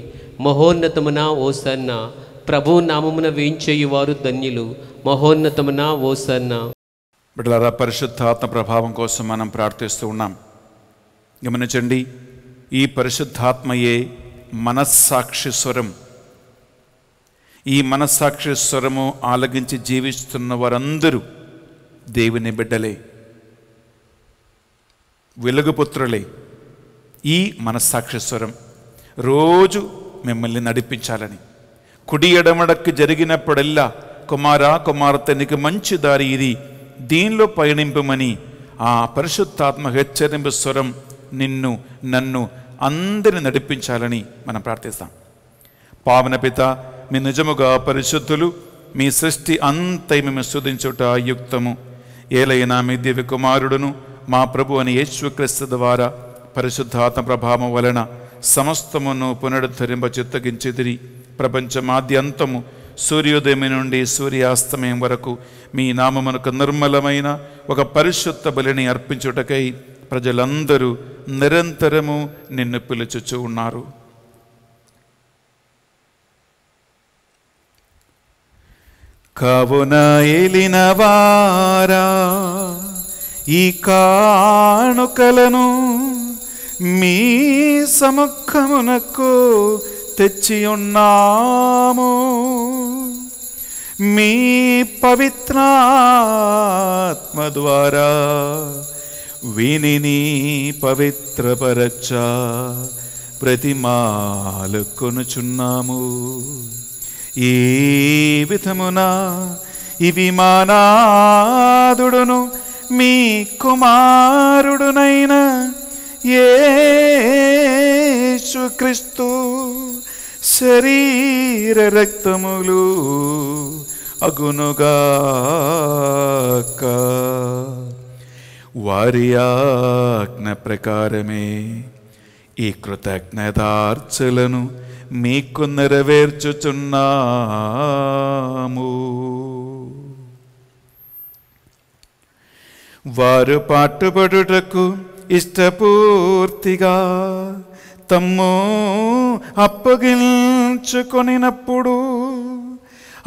మహోన్నతమున ఓ సన్న ప్రభు నామమున వేయించేయువారు ధన్యులు మహోన్నతమున ఓ సన్న బిడ్డలారా పరిశుద్ధాత్మ ప్రభావం కోసం మనం ప్రార్థిస్తూ ఉన్నాం గమనించండి ఈ పరిశుద్ధాత్మయే మనస్సాక్షి స్వరం ఈ మనస్సాక్షి స్వరము ఆలగించి జీవిస్తున్న వారందరూ దేవుని బిడ్డలే వెలుగుపుత్రులే ఈ మనస్సాక్షి స్వరం రోజు మిమ్మల్ని నడిపించాలని కుడి ఎడమడక్కి జరిగినప్పుడల్లా కుమారా కుమార్తెనికి మంచి దారి ఇది దీనిలో పయనింపమని ఆ పరిశుద్ధాత్మ హెచ్చరింపు స్వరం నిన్ను నన్ను అందరిని నడిపించాలని మనం ప్రార్థిస్తాం పావన పిత మీ నిజముగా పరిశుద్ధులు మీ సృష్టి అంతై మేము శుధించుట యుక్తము ఏలైనా మీ దివ్య కుమారుడును మా ప్రభు అని యేసుక్రీస్తు ద్వారా పరిశుద్ధాత్మ ప్రభావం వలన సమస్తమును పునరుద్ధరింప చిత్తగించిదిరి ప్రపంచమాద్యంతము సూర్యోదయం నుండి సూర్యాస్తమయం వరకు మీ నామమునకు నిర్మలమైన ఒక పరిశుద్ధ బలిని అర్పించుటకై ప్రజలందరూ నిరంతరము నిన్ను పిలుచుచు ఉన్నారు కావున వారా ఈ కాణుకలను మీ సముఖమునకు తెచ్చియున్నాము మీ పవిత్రాత్మ ద్వారా వినిని పవిత్రపరచ ప్రతిమాలు కొనుచున్నాము ఏ విధమున ఇవి మానాదుడును మీ కుమారుడునైన ఏసుక్రీస్తు శరీర రక్తములు అగునుగా వారి ఆజ్ఞ ప్రకారమే ఈ కృతజ్ఞతార్చులను మీకు నెరవేర్చుచున్నాము వారు పాటుపడుటకు ఇష్టపూర్తిగా తమ్ము అప్పగించుకొనినప్పుడు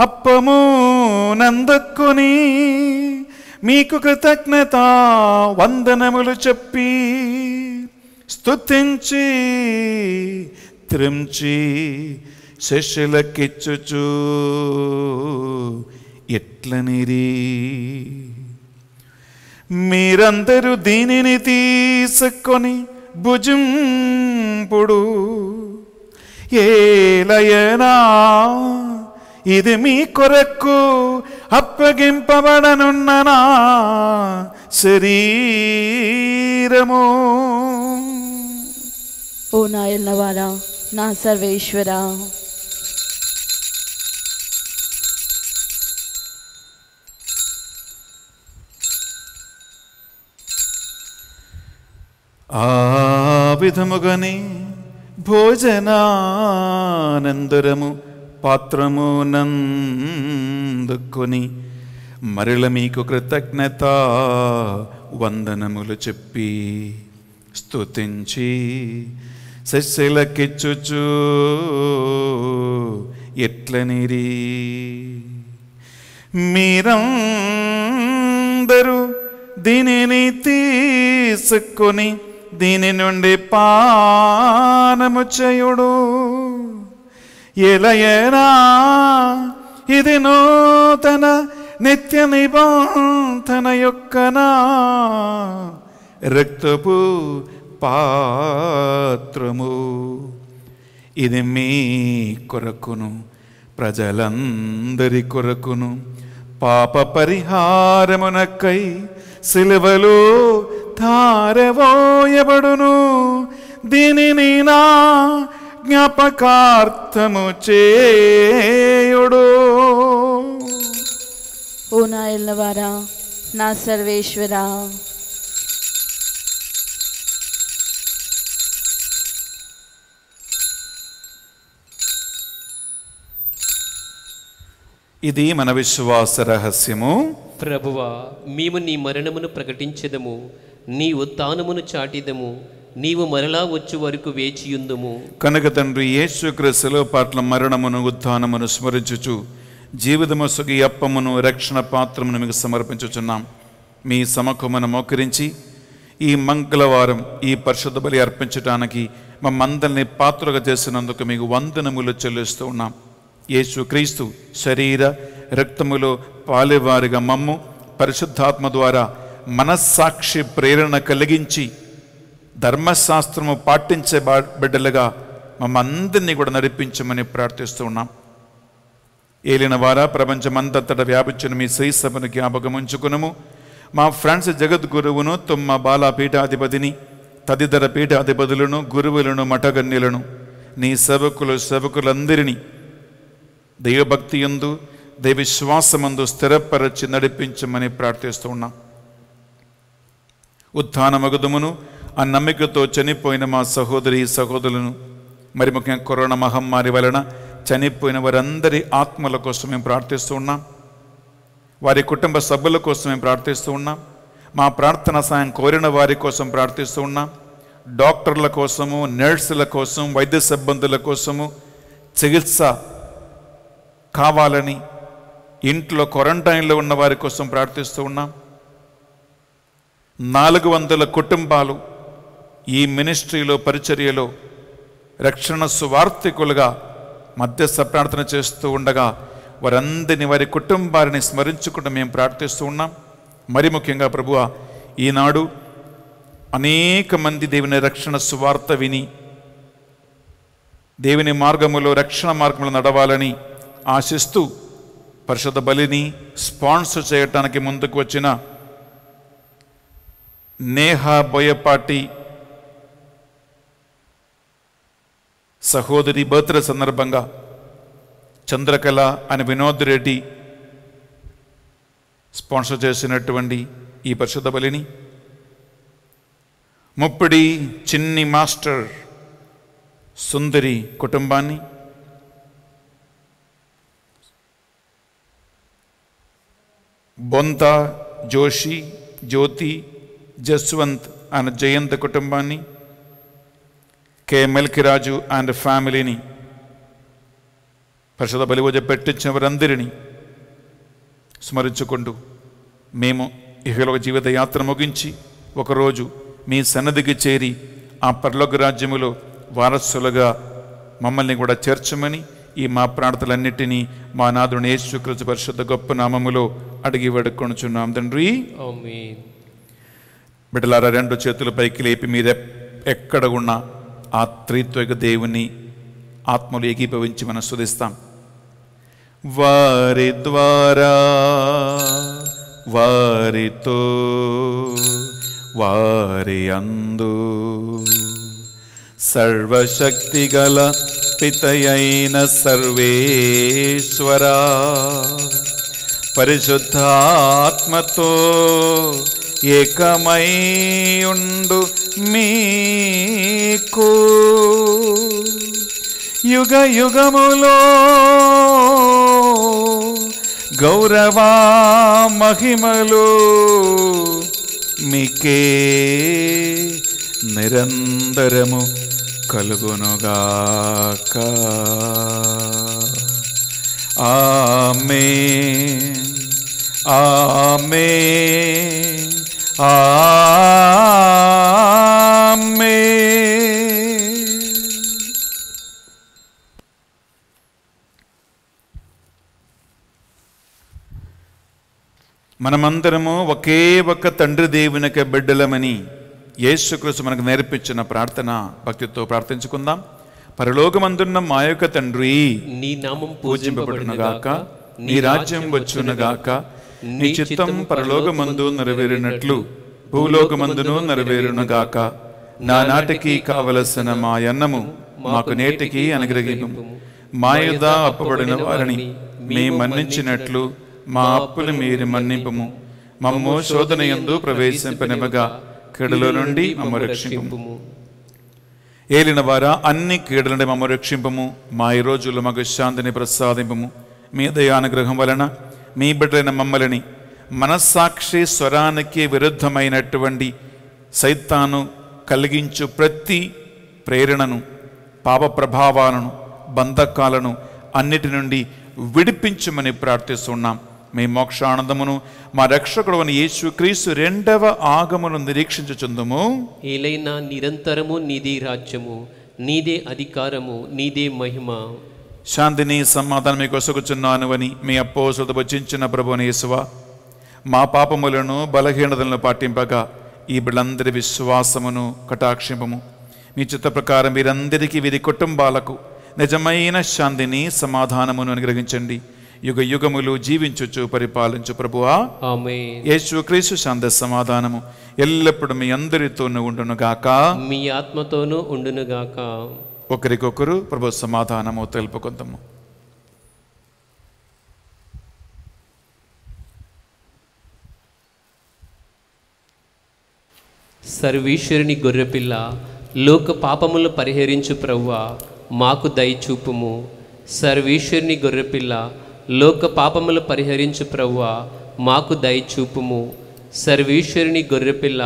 అప్పము నందుకొని మీకు కృతజ్ఞత వందనములు చెప్పి స్తుతించి త్రించి శిష్యులకిచ్చుచు ఎట్లనిరి మీరందరూ దీనిని తీసుకొని భుజింపుడు ఏలయనా ఇది మీ కొరకు అప్పగింపబడనున్న శరీరము ఓ నా ఎల్లవారా నా సర్వేశ్వర ఆ విధముగని భోజనానందరము పాత్రమునందుకొని మరల మీకు కృతజ్ఞత వందనములు చెప్పి స్తుతించి శశలకిచ్చుచు ఎట్లనిరి మీరందరూ దీనిని తీసుకొని దీని నుండి పానము చేయుడు ఎలయనా ఇది నూతన నిత్య నిబంధన యొక్క నా రక్తపు పాత్రము ఇది మీ కొరకును ప్రజలందరి కొరకును పాప పరిహారమునకై సిలువలో తారవోయబడును దీనిని నా జ్ఞాపకార్థము చేయుడు ఓ నా ఇల్లవారా నా సర్వేశ్వరా ఇది మన విశ్వాస రహస్యము ప్రభువా మేము నీ మరణమును ప్రకటించదము నీ ఉత్థానమును చాటిదము నీవు మరలా వచ్చే వరకు వేచియుందుము కనుక తండ్రి యేసుక్రీస్తులో పాటల మరణమును ఉత్థానమును స్మరించుచు జీవితము సుఖి అప్పమును రక్షణ పాత్రమును మీకు సమర్పించుచున్నాం మీ సమకమును మోకరించి ఈ మంగళవారం ఈ పరిశుద్ధ బలి అర్పించడానికి మమ్మందరినీ పాత్రగా చేసినందుకు మీకు వందనములు చెల్లిస్తూ ఉన్నాం క్రీస్తు శరీర రక్తములో పాలేవారిగా మమ్ము పరిశుద్ధాత్మ ద్వారా మనస్సాక్షి ప్రేరణ కలిగించి ధర్మశాస్త్రము పాటించే బిడ్డలుగా మమ్మందరినీ కూడా నడిపించమని ప్రార్థిస్తూ ఉన్నాం ఏలిన వారా ప్రపంచమంతటా వ్యాపించిన మీ శ్రీ సభను జ్ఞాపకం ఉంచుకునము మా ఫ్రెండ్స్ జగద్గురువును తుమ్మ బాల పీఠాధిపతిని తదితర పీఠాధిపతులను గురువులను మఠగన్యులను నీ సేవకులు సేవకులందరినీ దైవభక్తి ఎందు దైవిశ్వాసమందు స్థిరపరచి నడిపించమని ప్రార్థిస్తూ ఉన్నాం ఉత్థానమగుదమును ఆ నమ్మికతో చనిపోయిన మా సహోదరి సహోదరులను మరి ముఖ్యంగా కరోనా మహమ్మారి వలన చనిపోయిన వారందరి ఆత్మల కోసం మేము ప్రార్థిస్తూ ఉన్నాం వారి కుటుంబ సభ్యుల కోసం మేము ప్రార్థిస్తూ ఉన్నాం మా ప్రార్థన సాయం కోరిన వారి కోసం ప్రార్థిస్తూ ఉన్నాం డాక్టర్ల కోసము నర్సుల కోసం వైద్య సిబ్బందుల కోసము చికిత్స కావాలని ఇంట్లో క్వారంటైన్లో ఉన్న వారి కోసం ప్రార్థిస్తూ ఉన్నాం నాలుగు వందల కుటుంబాలు ఈ మినిస్ట్రీలో పరిచర్యలో రక్షణ సువార్థికులుగా మధ్యస్థ ప్రార్థన చేస్తూ ఉండగా వారందరిని వారి కుటుంబాన్ని స్మరించుకుంటూ మేము ప్రార్థిస్తూ ఉన్నాం మరి ముఖ్యంగా ప్రభువ ఈనాడు అనేక మంది దేవుని రక్షణ సువార్త విని దేవుని మార్గములో రక్షణ మార్గంలో నడవాలని ఆశిస్తూ పరిషద బలిని స్పాన్సర్ చేయటానికి ముందుకు వచ్చిన నేహా బోయపాటి సహోదరి బర్త్డే సందర్భంగా చంద్రకళ అని వినోద్ రెడ్డి స్పాన్సర్ చేసినటువంటి ఈ పరిశుద్ధ బలిని ముప్పిడి చిన్ని మాస్టర్ సుందరి కుటుంబాన్ని బొంత జోషి జ్యోతి జస్వంత్ అనే జయంత్ కుటుంబాన్ని കെ മെൽക്കിരാജു ആൻഡ് ഫാമിലിനി പരിശുദ്ധ ബലിപൂജ പെട്ടിച്ചവരന്തിരിണി స్మరించుకుంటూ మేము ఇహలోక జీవిత యాత్ర ముగించి ఒకరోజు మీ సన్నదికి చేరి ఆ పరలోక రాజ్యములో వారసులుగా మమ్మల్ని కూడా చేర్చమని ఈ మా ప్రార్థనలన్నిటినీ మా నాదుని యేసుకృత పరిశుద్ధ గొప్ప నామములో అడిగి వేడుకొనుచున్నాం తండ్రి బిడ్డలారా రెండు చేతులు పైకి లేపి మీరు ఎక్కడ ఉన్నా ఆ త్రిత్వక దేవుని ఆత్మలు ఏకీభవించి మనం శుధిస్తాం వారి ద్వారా వారితో వారి అందు సర్వశక్తిగల పితయైన సర్వేశ్వరా పరిశుద్ధాత్మతో ఏకమైయుండు మీకు యుగ యుగములో గౌరవా మహిమలు మీకే నిరంతరము కలుగునుగాక ఆమె ఆమె మనమందరము ఒకే ఒక్క తండ్రి దేవునికి బిడ్డలమని యేసుక్రీస్తు మనకు నేర్పించిన ప్రార్థన భక్తితో ప్రార్థించుకుందాం పరలోకమందున్న మా యొక్క తండ్రి నీ నామం పూజింపబడునగాక నీ రాజ్యం వచ్చునగాక నీ చిత్తం పరలోకమందు నెరవేరినట్లు భూలోకమందును నెరవేరునుగాక నానాటికి కావలసిన మా అన్నము మాకు నేటికి అనుగ్రహింపు మా యుద్ధ అప్పబడిన వారిని మేము మన్నించినట్లు మా అప్పులు మీరు మన్నింపము మమ్ము శోధన ఎందు ప్రవేశింపనివ్వగా కీడుల నుండి మమ్మ రక్షింపము ఏలిన వారా అన్ని కీడుల నుండి మమ్మ రక్షింపము మా ఈ రోజుల్లో మాకు శాంతిని ప్రసాదింపము మీ దయానుగ్రహం వలన మీ బిడ్డలైన మమ్మల్ని మనస్సాక్షి స్వరానికి విరుద్ధమైనటువంటి సైతాను కలిగించు ప్రతి ప్రేరణను పాప ప్రభావాలను బంధకాలను అన్నిటి నుండి విడిపించమని ప్రార్థిస్తున్నాం మీ మోక్షానందమును మా రక్షకుడు అని క్రీసు రెండవ ఆగమును నిరీక్షించుచుందుము ఏలైనా నిరంతరము నీదే రాజ్యము నీదే అధికారము నీదే మహిమ శాంతిని సమాధానం మీకు వసకుచున్నాను అని మీ అప్పోసులతో వచ్చించిన ప్రభుని యేసువ మా పాపములను బలహీనతలను పాటింపగా ఈ బిడ్డలందరి విశ్వాసమును కటాక్షింపము మీ చిత్త ప్రకారం మీరందరికీ వీరి కుటుంబాలకు నిజమైన శాంతిని సమాధానమును అనుగ్రహించండి యుగ యుగములు జీవించొచ్చు పరిపాలించు ప్రభువా యేసు క్రీసు శాంత సమాధానము ఎల్లప్పుడూ మీ అందరితోనూ ఉండునుగాక మీ ఆత్మతోనూ ఉండునుగాక ఒకరికొకరు ప్రభు సమాధానము తెలుపుకుందాము సర్వీశ్వరుని గొర్రెపిల్ల లోక పాపములు పరిహరించు ప్రవ్వ మాకు దయచూపుము సర్వీశ్వరుని గొర్రెపిల్ల లోక పాపములు పరిహరించు ప్రవ్వ మాకు దయచూపుము సర్వీశ్వరుని గొర్రెపిల్ల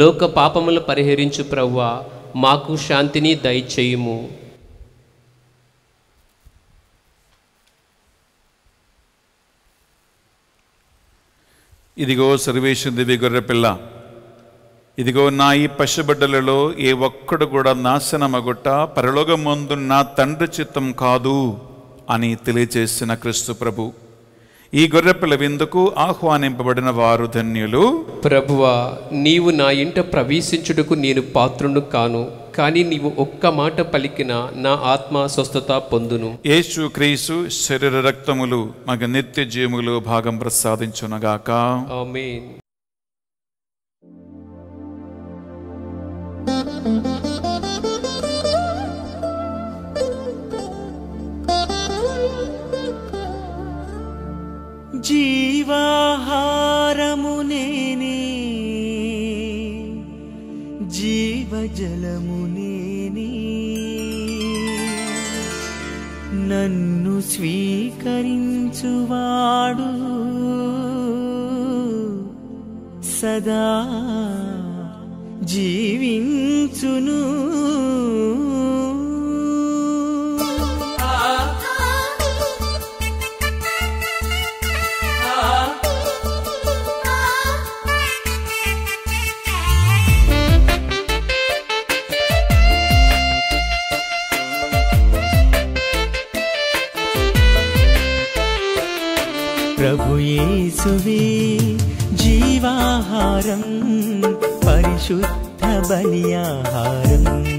లోక పాపములు పరిహరించు ప్రవ్వా మాకు శాంతిని దయచేయుము ఇదిగో సర్వేశ్వర గొర్రె గొర్రెపిల్ల ఇదిగో నా ఈ పశుబిడ్డలలో ఏ ఒక్కడు కూడా నాశనమగుట పరలోకం ముందు నా తండ్రి చిత్తం కాదు అని తెలియజేసిన క్రీస్తు ప్రభు ఈ గొర్రెపిల్ల విందుకు ఆహ్వానింపబడిన వారు ధన్యులు ప్రభువా నీవు నా ఇంట ప్రవేశించుటకు నేను పాత్రును కాను కానీ నీవు ఒక్క మాట పలికిన నా ఆత్మ స్వస్థత పొందును యేసు క్రీసు శరీర రక్తములు మాకు నిత్య జీవములో భాగం ప్రసాదించునగాక you జలమునేని నన్ను స్వీకరించువాడు సదా జీవించును जीवाहारं परिशुद्धबनि आहारम्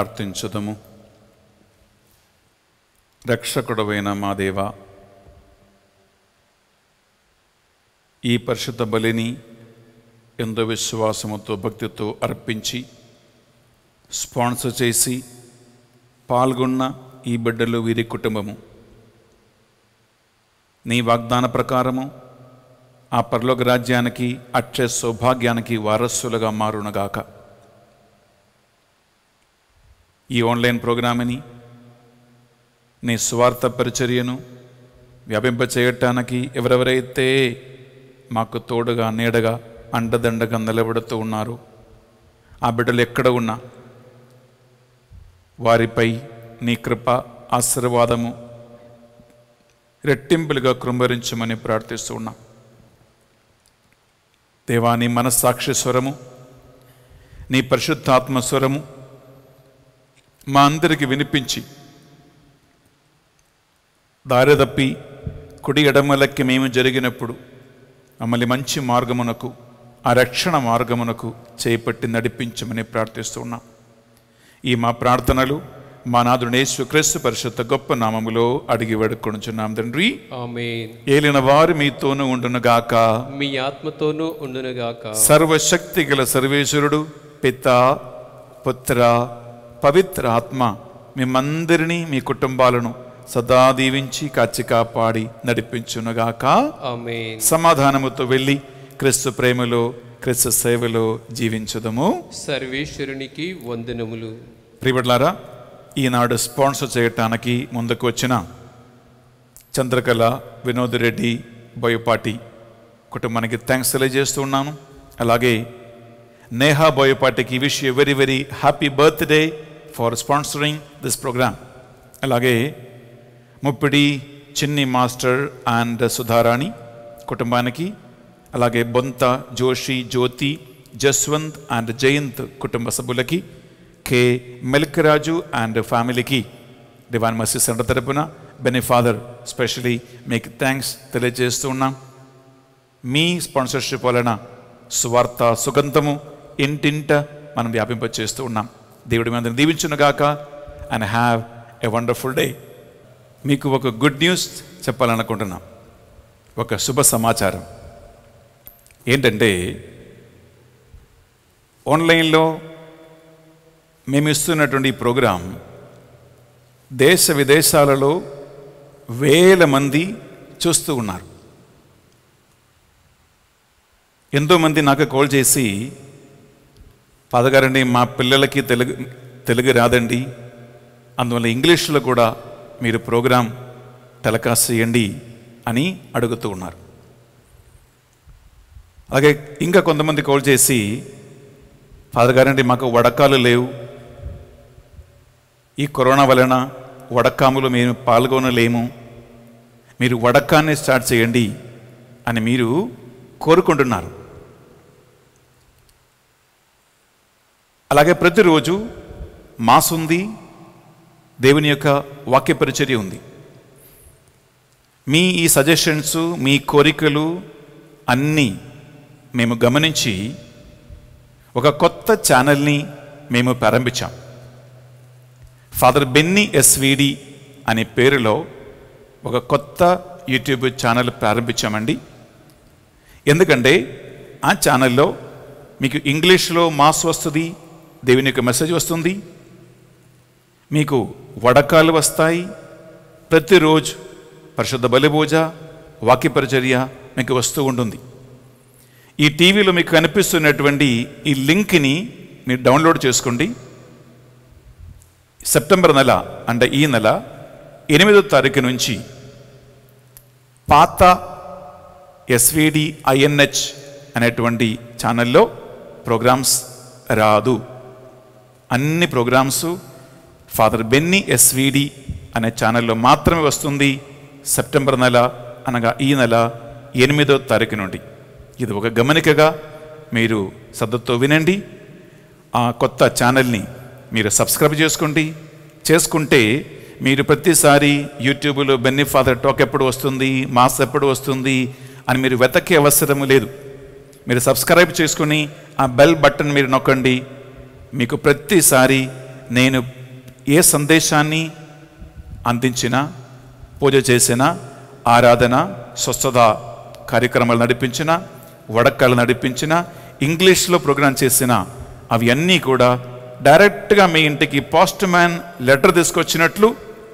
ప్రార్థించదము రక్షకుడవైన మా దేవ ఈ పరిశుద్ధ బలిని ఎంతో విశ్వాసముతో భక్తితో అర్పించి స్పాన్సర్ చేసి పాల్గొన్న ఈ బిడ్డలు వీరి కుటుంబము నీ వాగ్దాన ప్రకారము ఆ పర్లోక రాజ్యానికి అక్షయ సౌభాగ్యానికి వారస్సులుగా మారునగాక ఈ ఆన్లైన్ ప్రోగ్రామ్ని నీ స్వార్థ పరిచర్యను వ్యాపింప చేయటానికి ఎవరెవరైతే మాకు తోడుగా నీడగా అండదండగా నిలబడుతూ ఉన్నారు ఆ బిడ్డలు ఎక్కడ ఉన్నా వారిపై నీ కృప ఆశీర్వాదము రెట్టింపులుగా కృంభరించమని ప్రార్థిస్తూ ఉన్నా దేవా నీ మనస్సాక్షి స్వరము నీ పరిశుద్ధాత్మ స్వరము మా అందరికి వినిపించి దారి తప్పి కుడి ఎడమలకి మేము జరిగినప్పుడు మమ్మల్ని మంచి మార్గమునకు ఆ రక్షణ మార్గమునకు చేపట్టి నడిపించమని ప్రార్థిస్తున్నాం ఈ మా ప్రార్థనలు మా నాదునేశ్వ క్రీస్తు పరిషత్ గొప్ప నామములో అడిగి వేడుకొనుచున్నాం తండ్రి ఏలిన వారు మీతోనూ ఉండునుగాక మీ ఆత్మతోనూ ఉండునుగాక సర్వశక్తి గల సర్వేశ్వరుడు పిత పుత్ర పవిత్ర ఆత్మ మిమ్మందరినీ మీ కుటుంబాలను సదా దీవించి కాచి కాపాడి నడిపించునుగాక సమాధానముతో వెళ్ళి క్రిస్తు ప్రేమలో క్రిస్తు సేవలో జీవించదము సర్వేశ్వరునికి వందనములు ప్రియబడ్లారా ఈనాడు స్పాన్సర్ చేయటానికి ముందుకు వచ్చిన చంద్రకళ వినోద్ రెడ్డి బోయపాటి కుటుంబానికి థ్యాంక్స్ తెలియజేస్తూ ఉన్నాను అలాగే నేహా బోయపాటికి wish you very very happy birthday for sponsoring this programme అలాగే ముప్పిడి చిన్ని మాస్టర్ అండ్ సుధారాణి కుటుంబానికి అలాగే బొంత జోషి జ్యోతి జస్వంత్ అండ్ జయంత్ కుటుంబ సభ్యులకి కే మెల్కరాజు అండ్ ఫ్యామిలీకి డివాన్ మసీ సెంటర్ తరపున బెనీ ఫాదర్ స్పెషలీ మీకు థ్యాంక్స్ తెలియజేస్తూ ఉన్నాం మీ స్పాన్సర్షిప్ వలన స్వార్థ సుగంధము ఇంటింట మనం వ్యాపింప చేస్తూ ఉన్నాం దేవుడి మీద దీవించునుగాక and have a wonderful day మీకు ఒక గుడ్ న్యూస్ చెప్పాలనుకుంటున్నాం ఒక శుభ సమాచారం ఏంటంటే ఆన్లైన్లో మేము ఇస్తున్నటువంటి ఈ ప్రోగ్రాం దేశ విదేశాలలో వేల మంది చూస్తూ ఉన్నారు ఎంతోమంది నాకు కాల్ చేసి పదగారండి మా పిల్లలకి తెలుగు తెలుగు రాదండి అందువల్ల ఇంగ్లీష్లో కూడా మీరు ప్రోగ్రాం టెలికాస్ట్ చేయండి అని అడుగుతూ ఉన్నారు అలాగే ఇంకా కొంతమంది కాల్ చేసి ఫాదర్ గారండి మాకు వడకాలు లేవు ఈ కరోనా వలన వడకాములు మేము పాల్గొనలేము మీరు వడకాన్ని స్టార్ట్ చేయండి అని మీరు కోరుకుంటున్నారు అలాగే ప్రతిరోజు మాస్ ఉంది దేవుని యొక్క వాక్య పరిచర్య ఉంది మీ ఈ సజెషన్స్ మీ కోరికలు అన్నీ మేము గమనించి ఒక కొత్త ఛానల్ని మేము ప్రారంభించాం ఫాదర్ బెన్నీ ఎస్విడి అనే పేరులో ఒక కొత్త యూట్యూబ్ ఛానల్ ప్రారంభించామండి ఎందుకంటే ఆ ఛానల్లో మీకు ఇంగ్లీష్లో మాస్ వస్తుంది దేవుని యొక్క మెసేజ్ వస్తుంది మీకు వడకాలు వస్తాయి ప్రతిరోజు పరిశుద్ధ బలిభోజ వాక్యపరిచర్య మీకు వస్తూ ఉంటుంది ఈ టీవీలో మీకు కనిపిస్తున్నటువంటి ఈ లింక్ని మీరు డౌన్లోడ్ చేసుకోండి సెప్టెంబర్ నెల అంటే ఈ నెల ఎనిమిదో తారీఖు నుంచి పాత ఎస్విడి ఐఎన్హెచ్ అనేటువంటి ఛానల్లో ప్రోగ్రామ్స్ రాదు అన్ని ప్రోగ్రామ్స్ ఫాదర్ బెన్నీ ఎస్వీడి అనే ఛానల్లో మాత్రమే వస్తుంది సెప్టెంబర్ నెల అనగా ఈ నెల ఎనిమిదో తారీఖు నుండి ఇది ఒక గమనికగా మీరు శ్రద్ధతో వినండి ఆ కొత్త ఛానల్ని మీరు సబ్స్క్రైబ్ చేసుకోండి చేసుకుంటే మీరు ప్రతిసారి యూట్యూబ్లో బెన్నీ ఫాదర్ టాక్ ఎప్పుడు వస్తుంది మాస్ ఎప్పుడు వస్తుంది అని మీరు వెతకే అవసరం లేదు మీరు సబ్స్క్రైబ్ చేసుకుని ఆ బెల్ బటన్ మీరు నొక్కండి మీకు ప్రతిసారి నేను ఏ సందేశాన్ని అందించినా పూజ చేసిన ఆరాధన స్వస్థత కార్యక్రమాలు నడిపించిన వడక్కలు నడిపించిన ఇంగ్లీష్లో ప్రోగ్రామ్ చేసిన అవి అన్నీ కూడా డైరెక్ట్గా మీ ఇంటికి పోస్ట్ మ్యాన్ లెటర్ తీసుకొచ్చినట్లు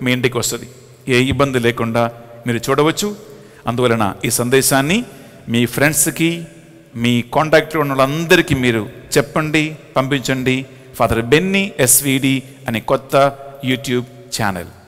మీ ఇంటికి వస్తుంది ఏ ఇబ్బంది లేకుండా మీరు చూడవచ్చు అందువలన ఈ సందేశాన్ని మీ ఫ్రెండ్స్కి మీ కాంటాక్ట్ ఉన్న వాళ్ళందరికీ మీరు చెప్పండి పంపించండి ఫాదర్ బెన్నీ ఎస్వీడి అనే కొత్త యూట్యూబ్ ఛానల్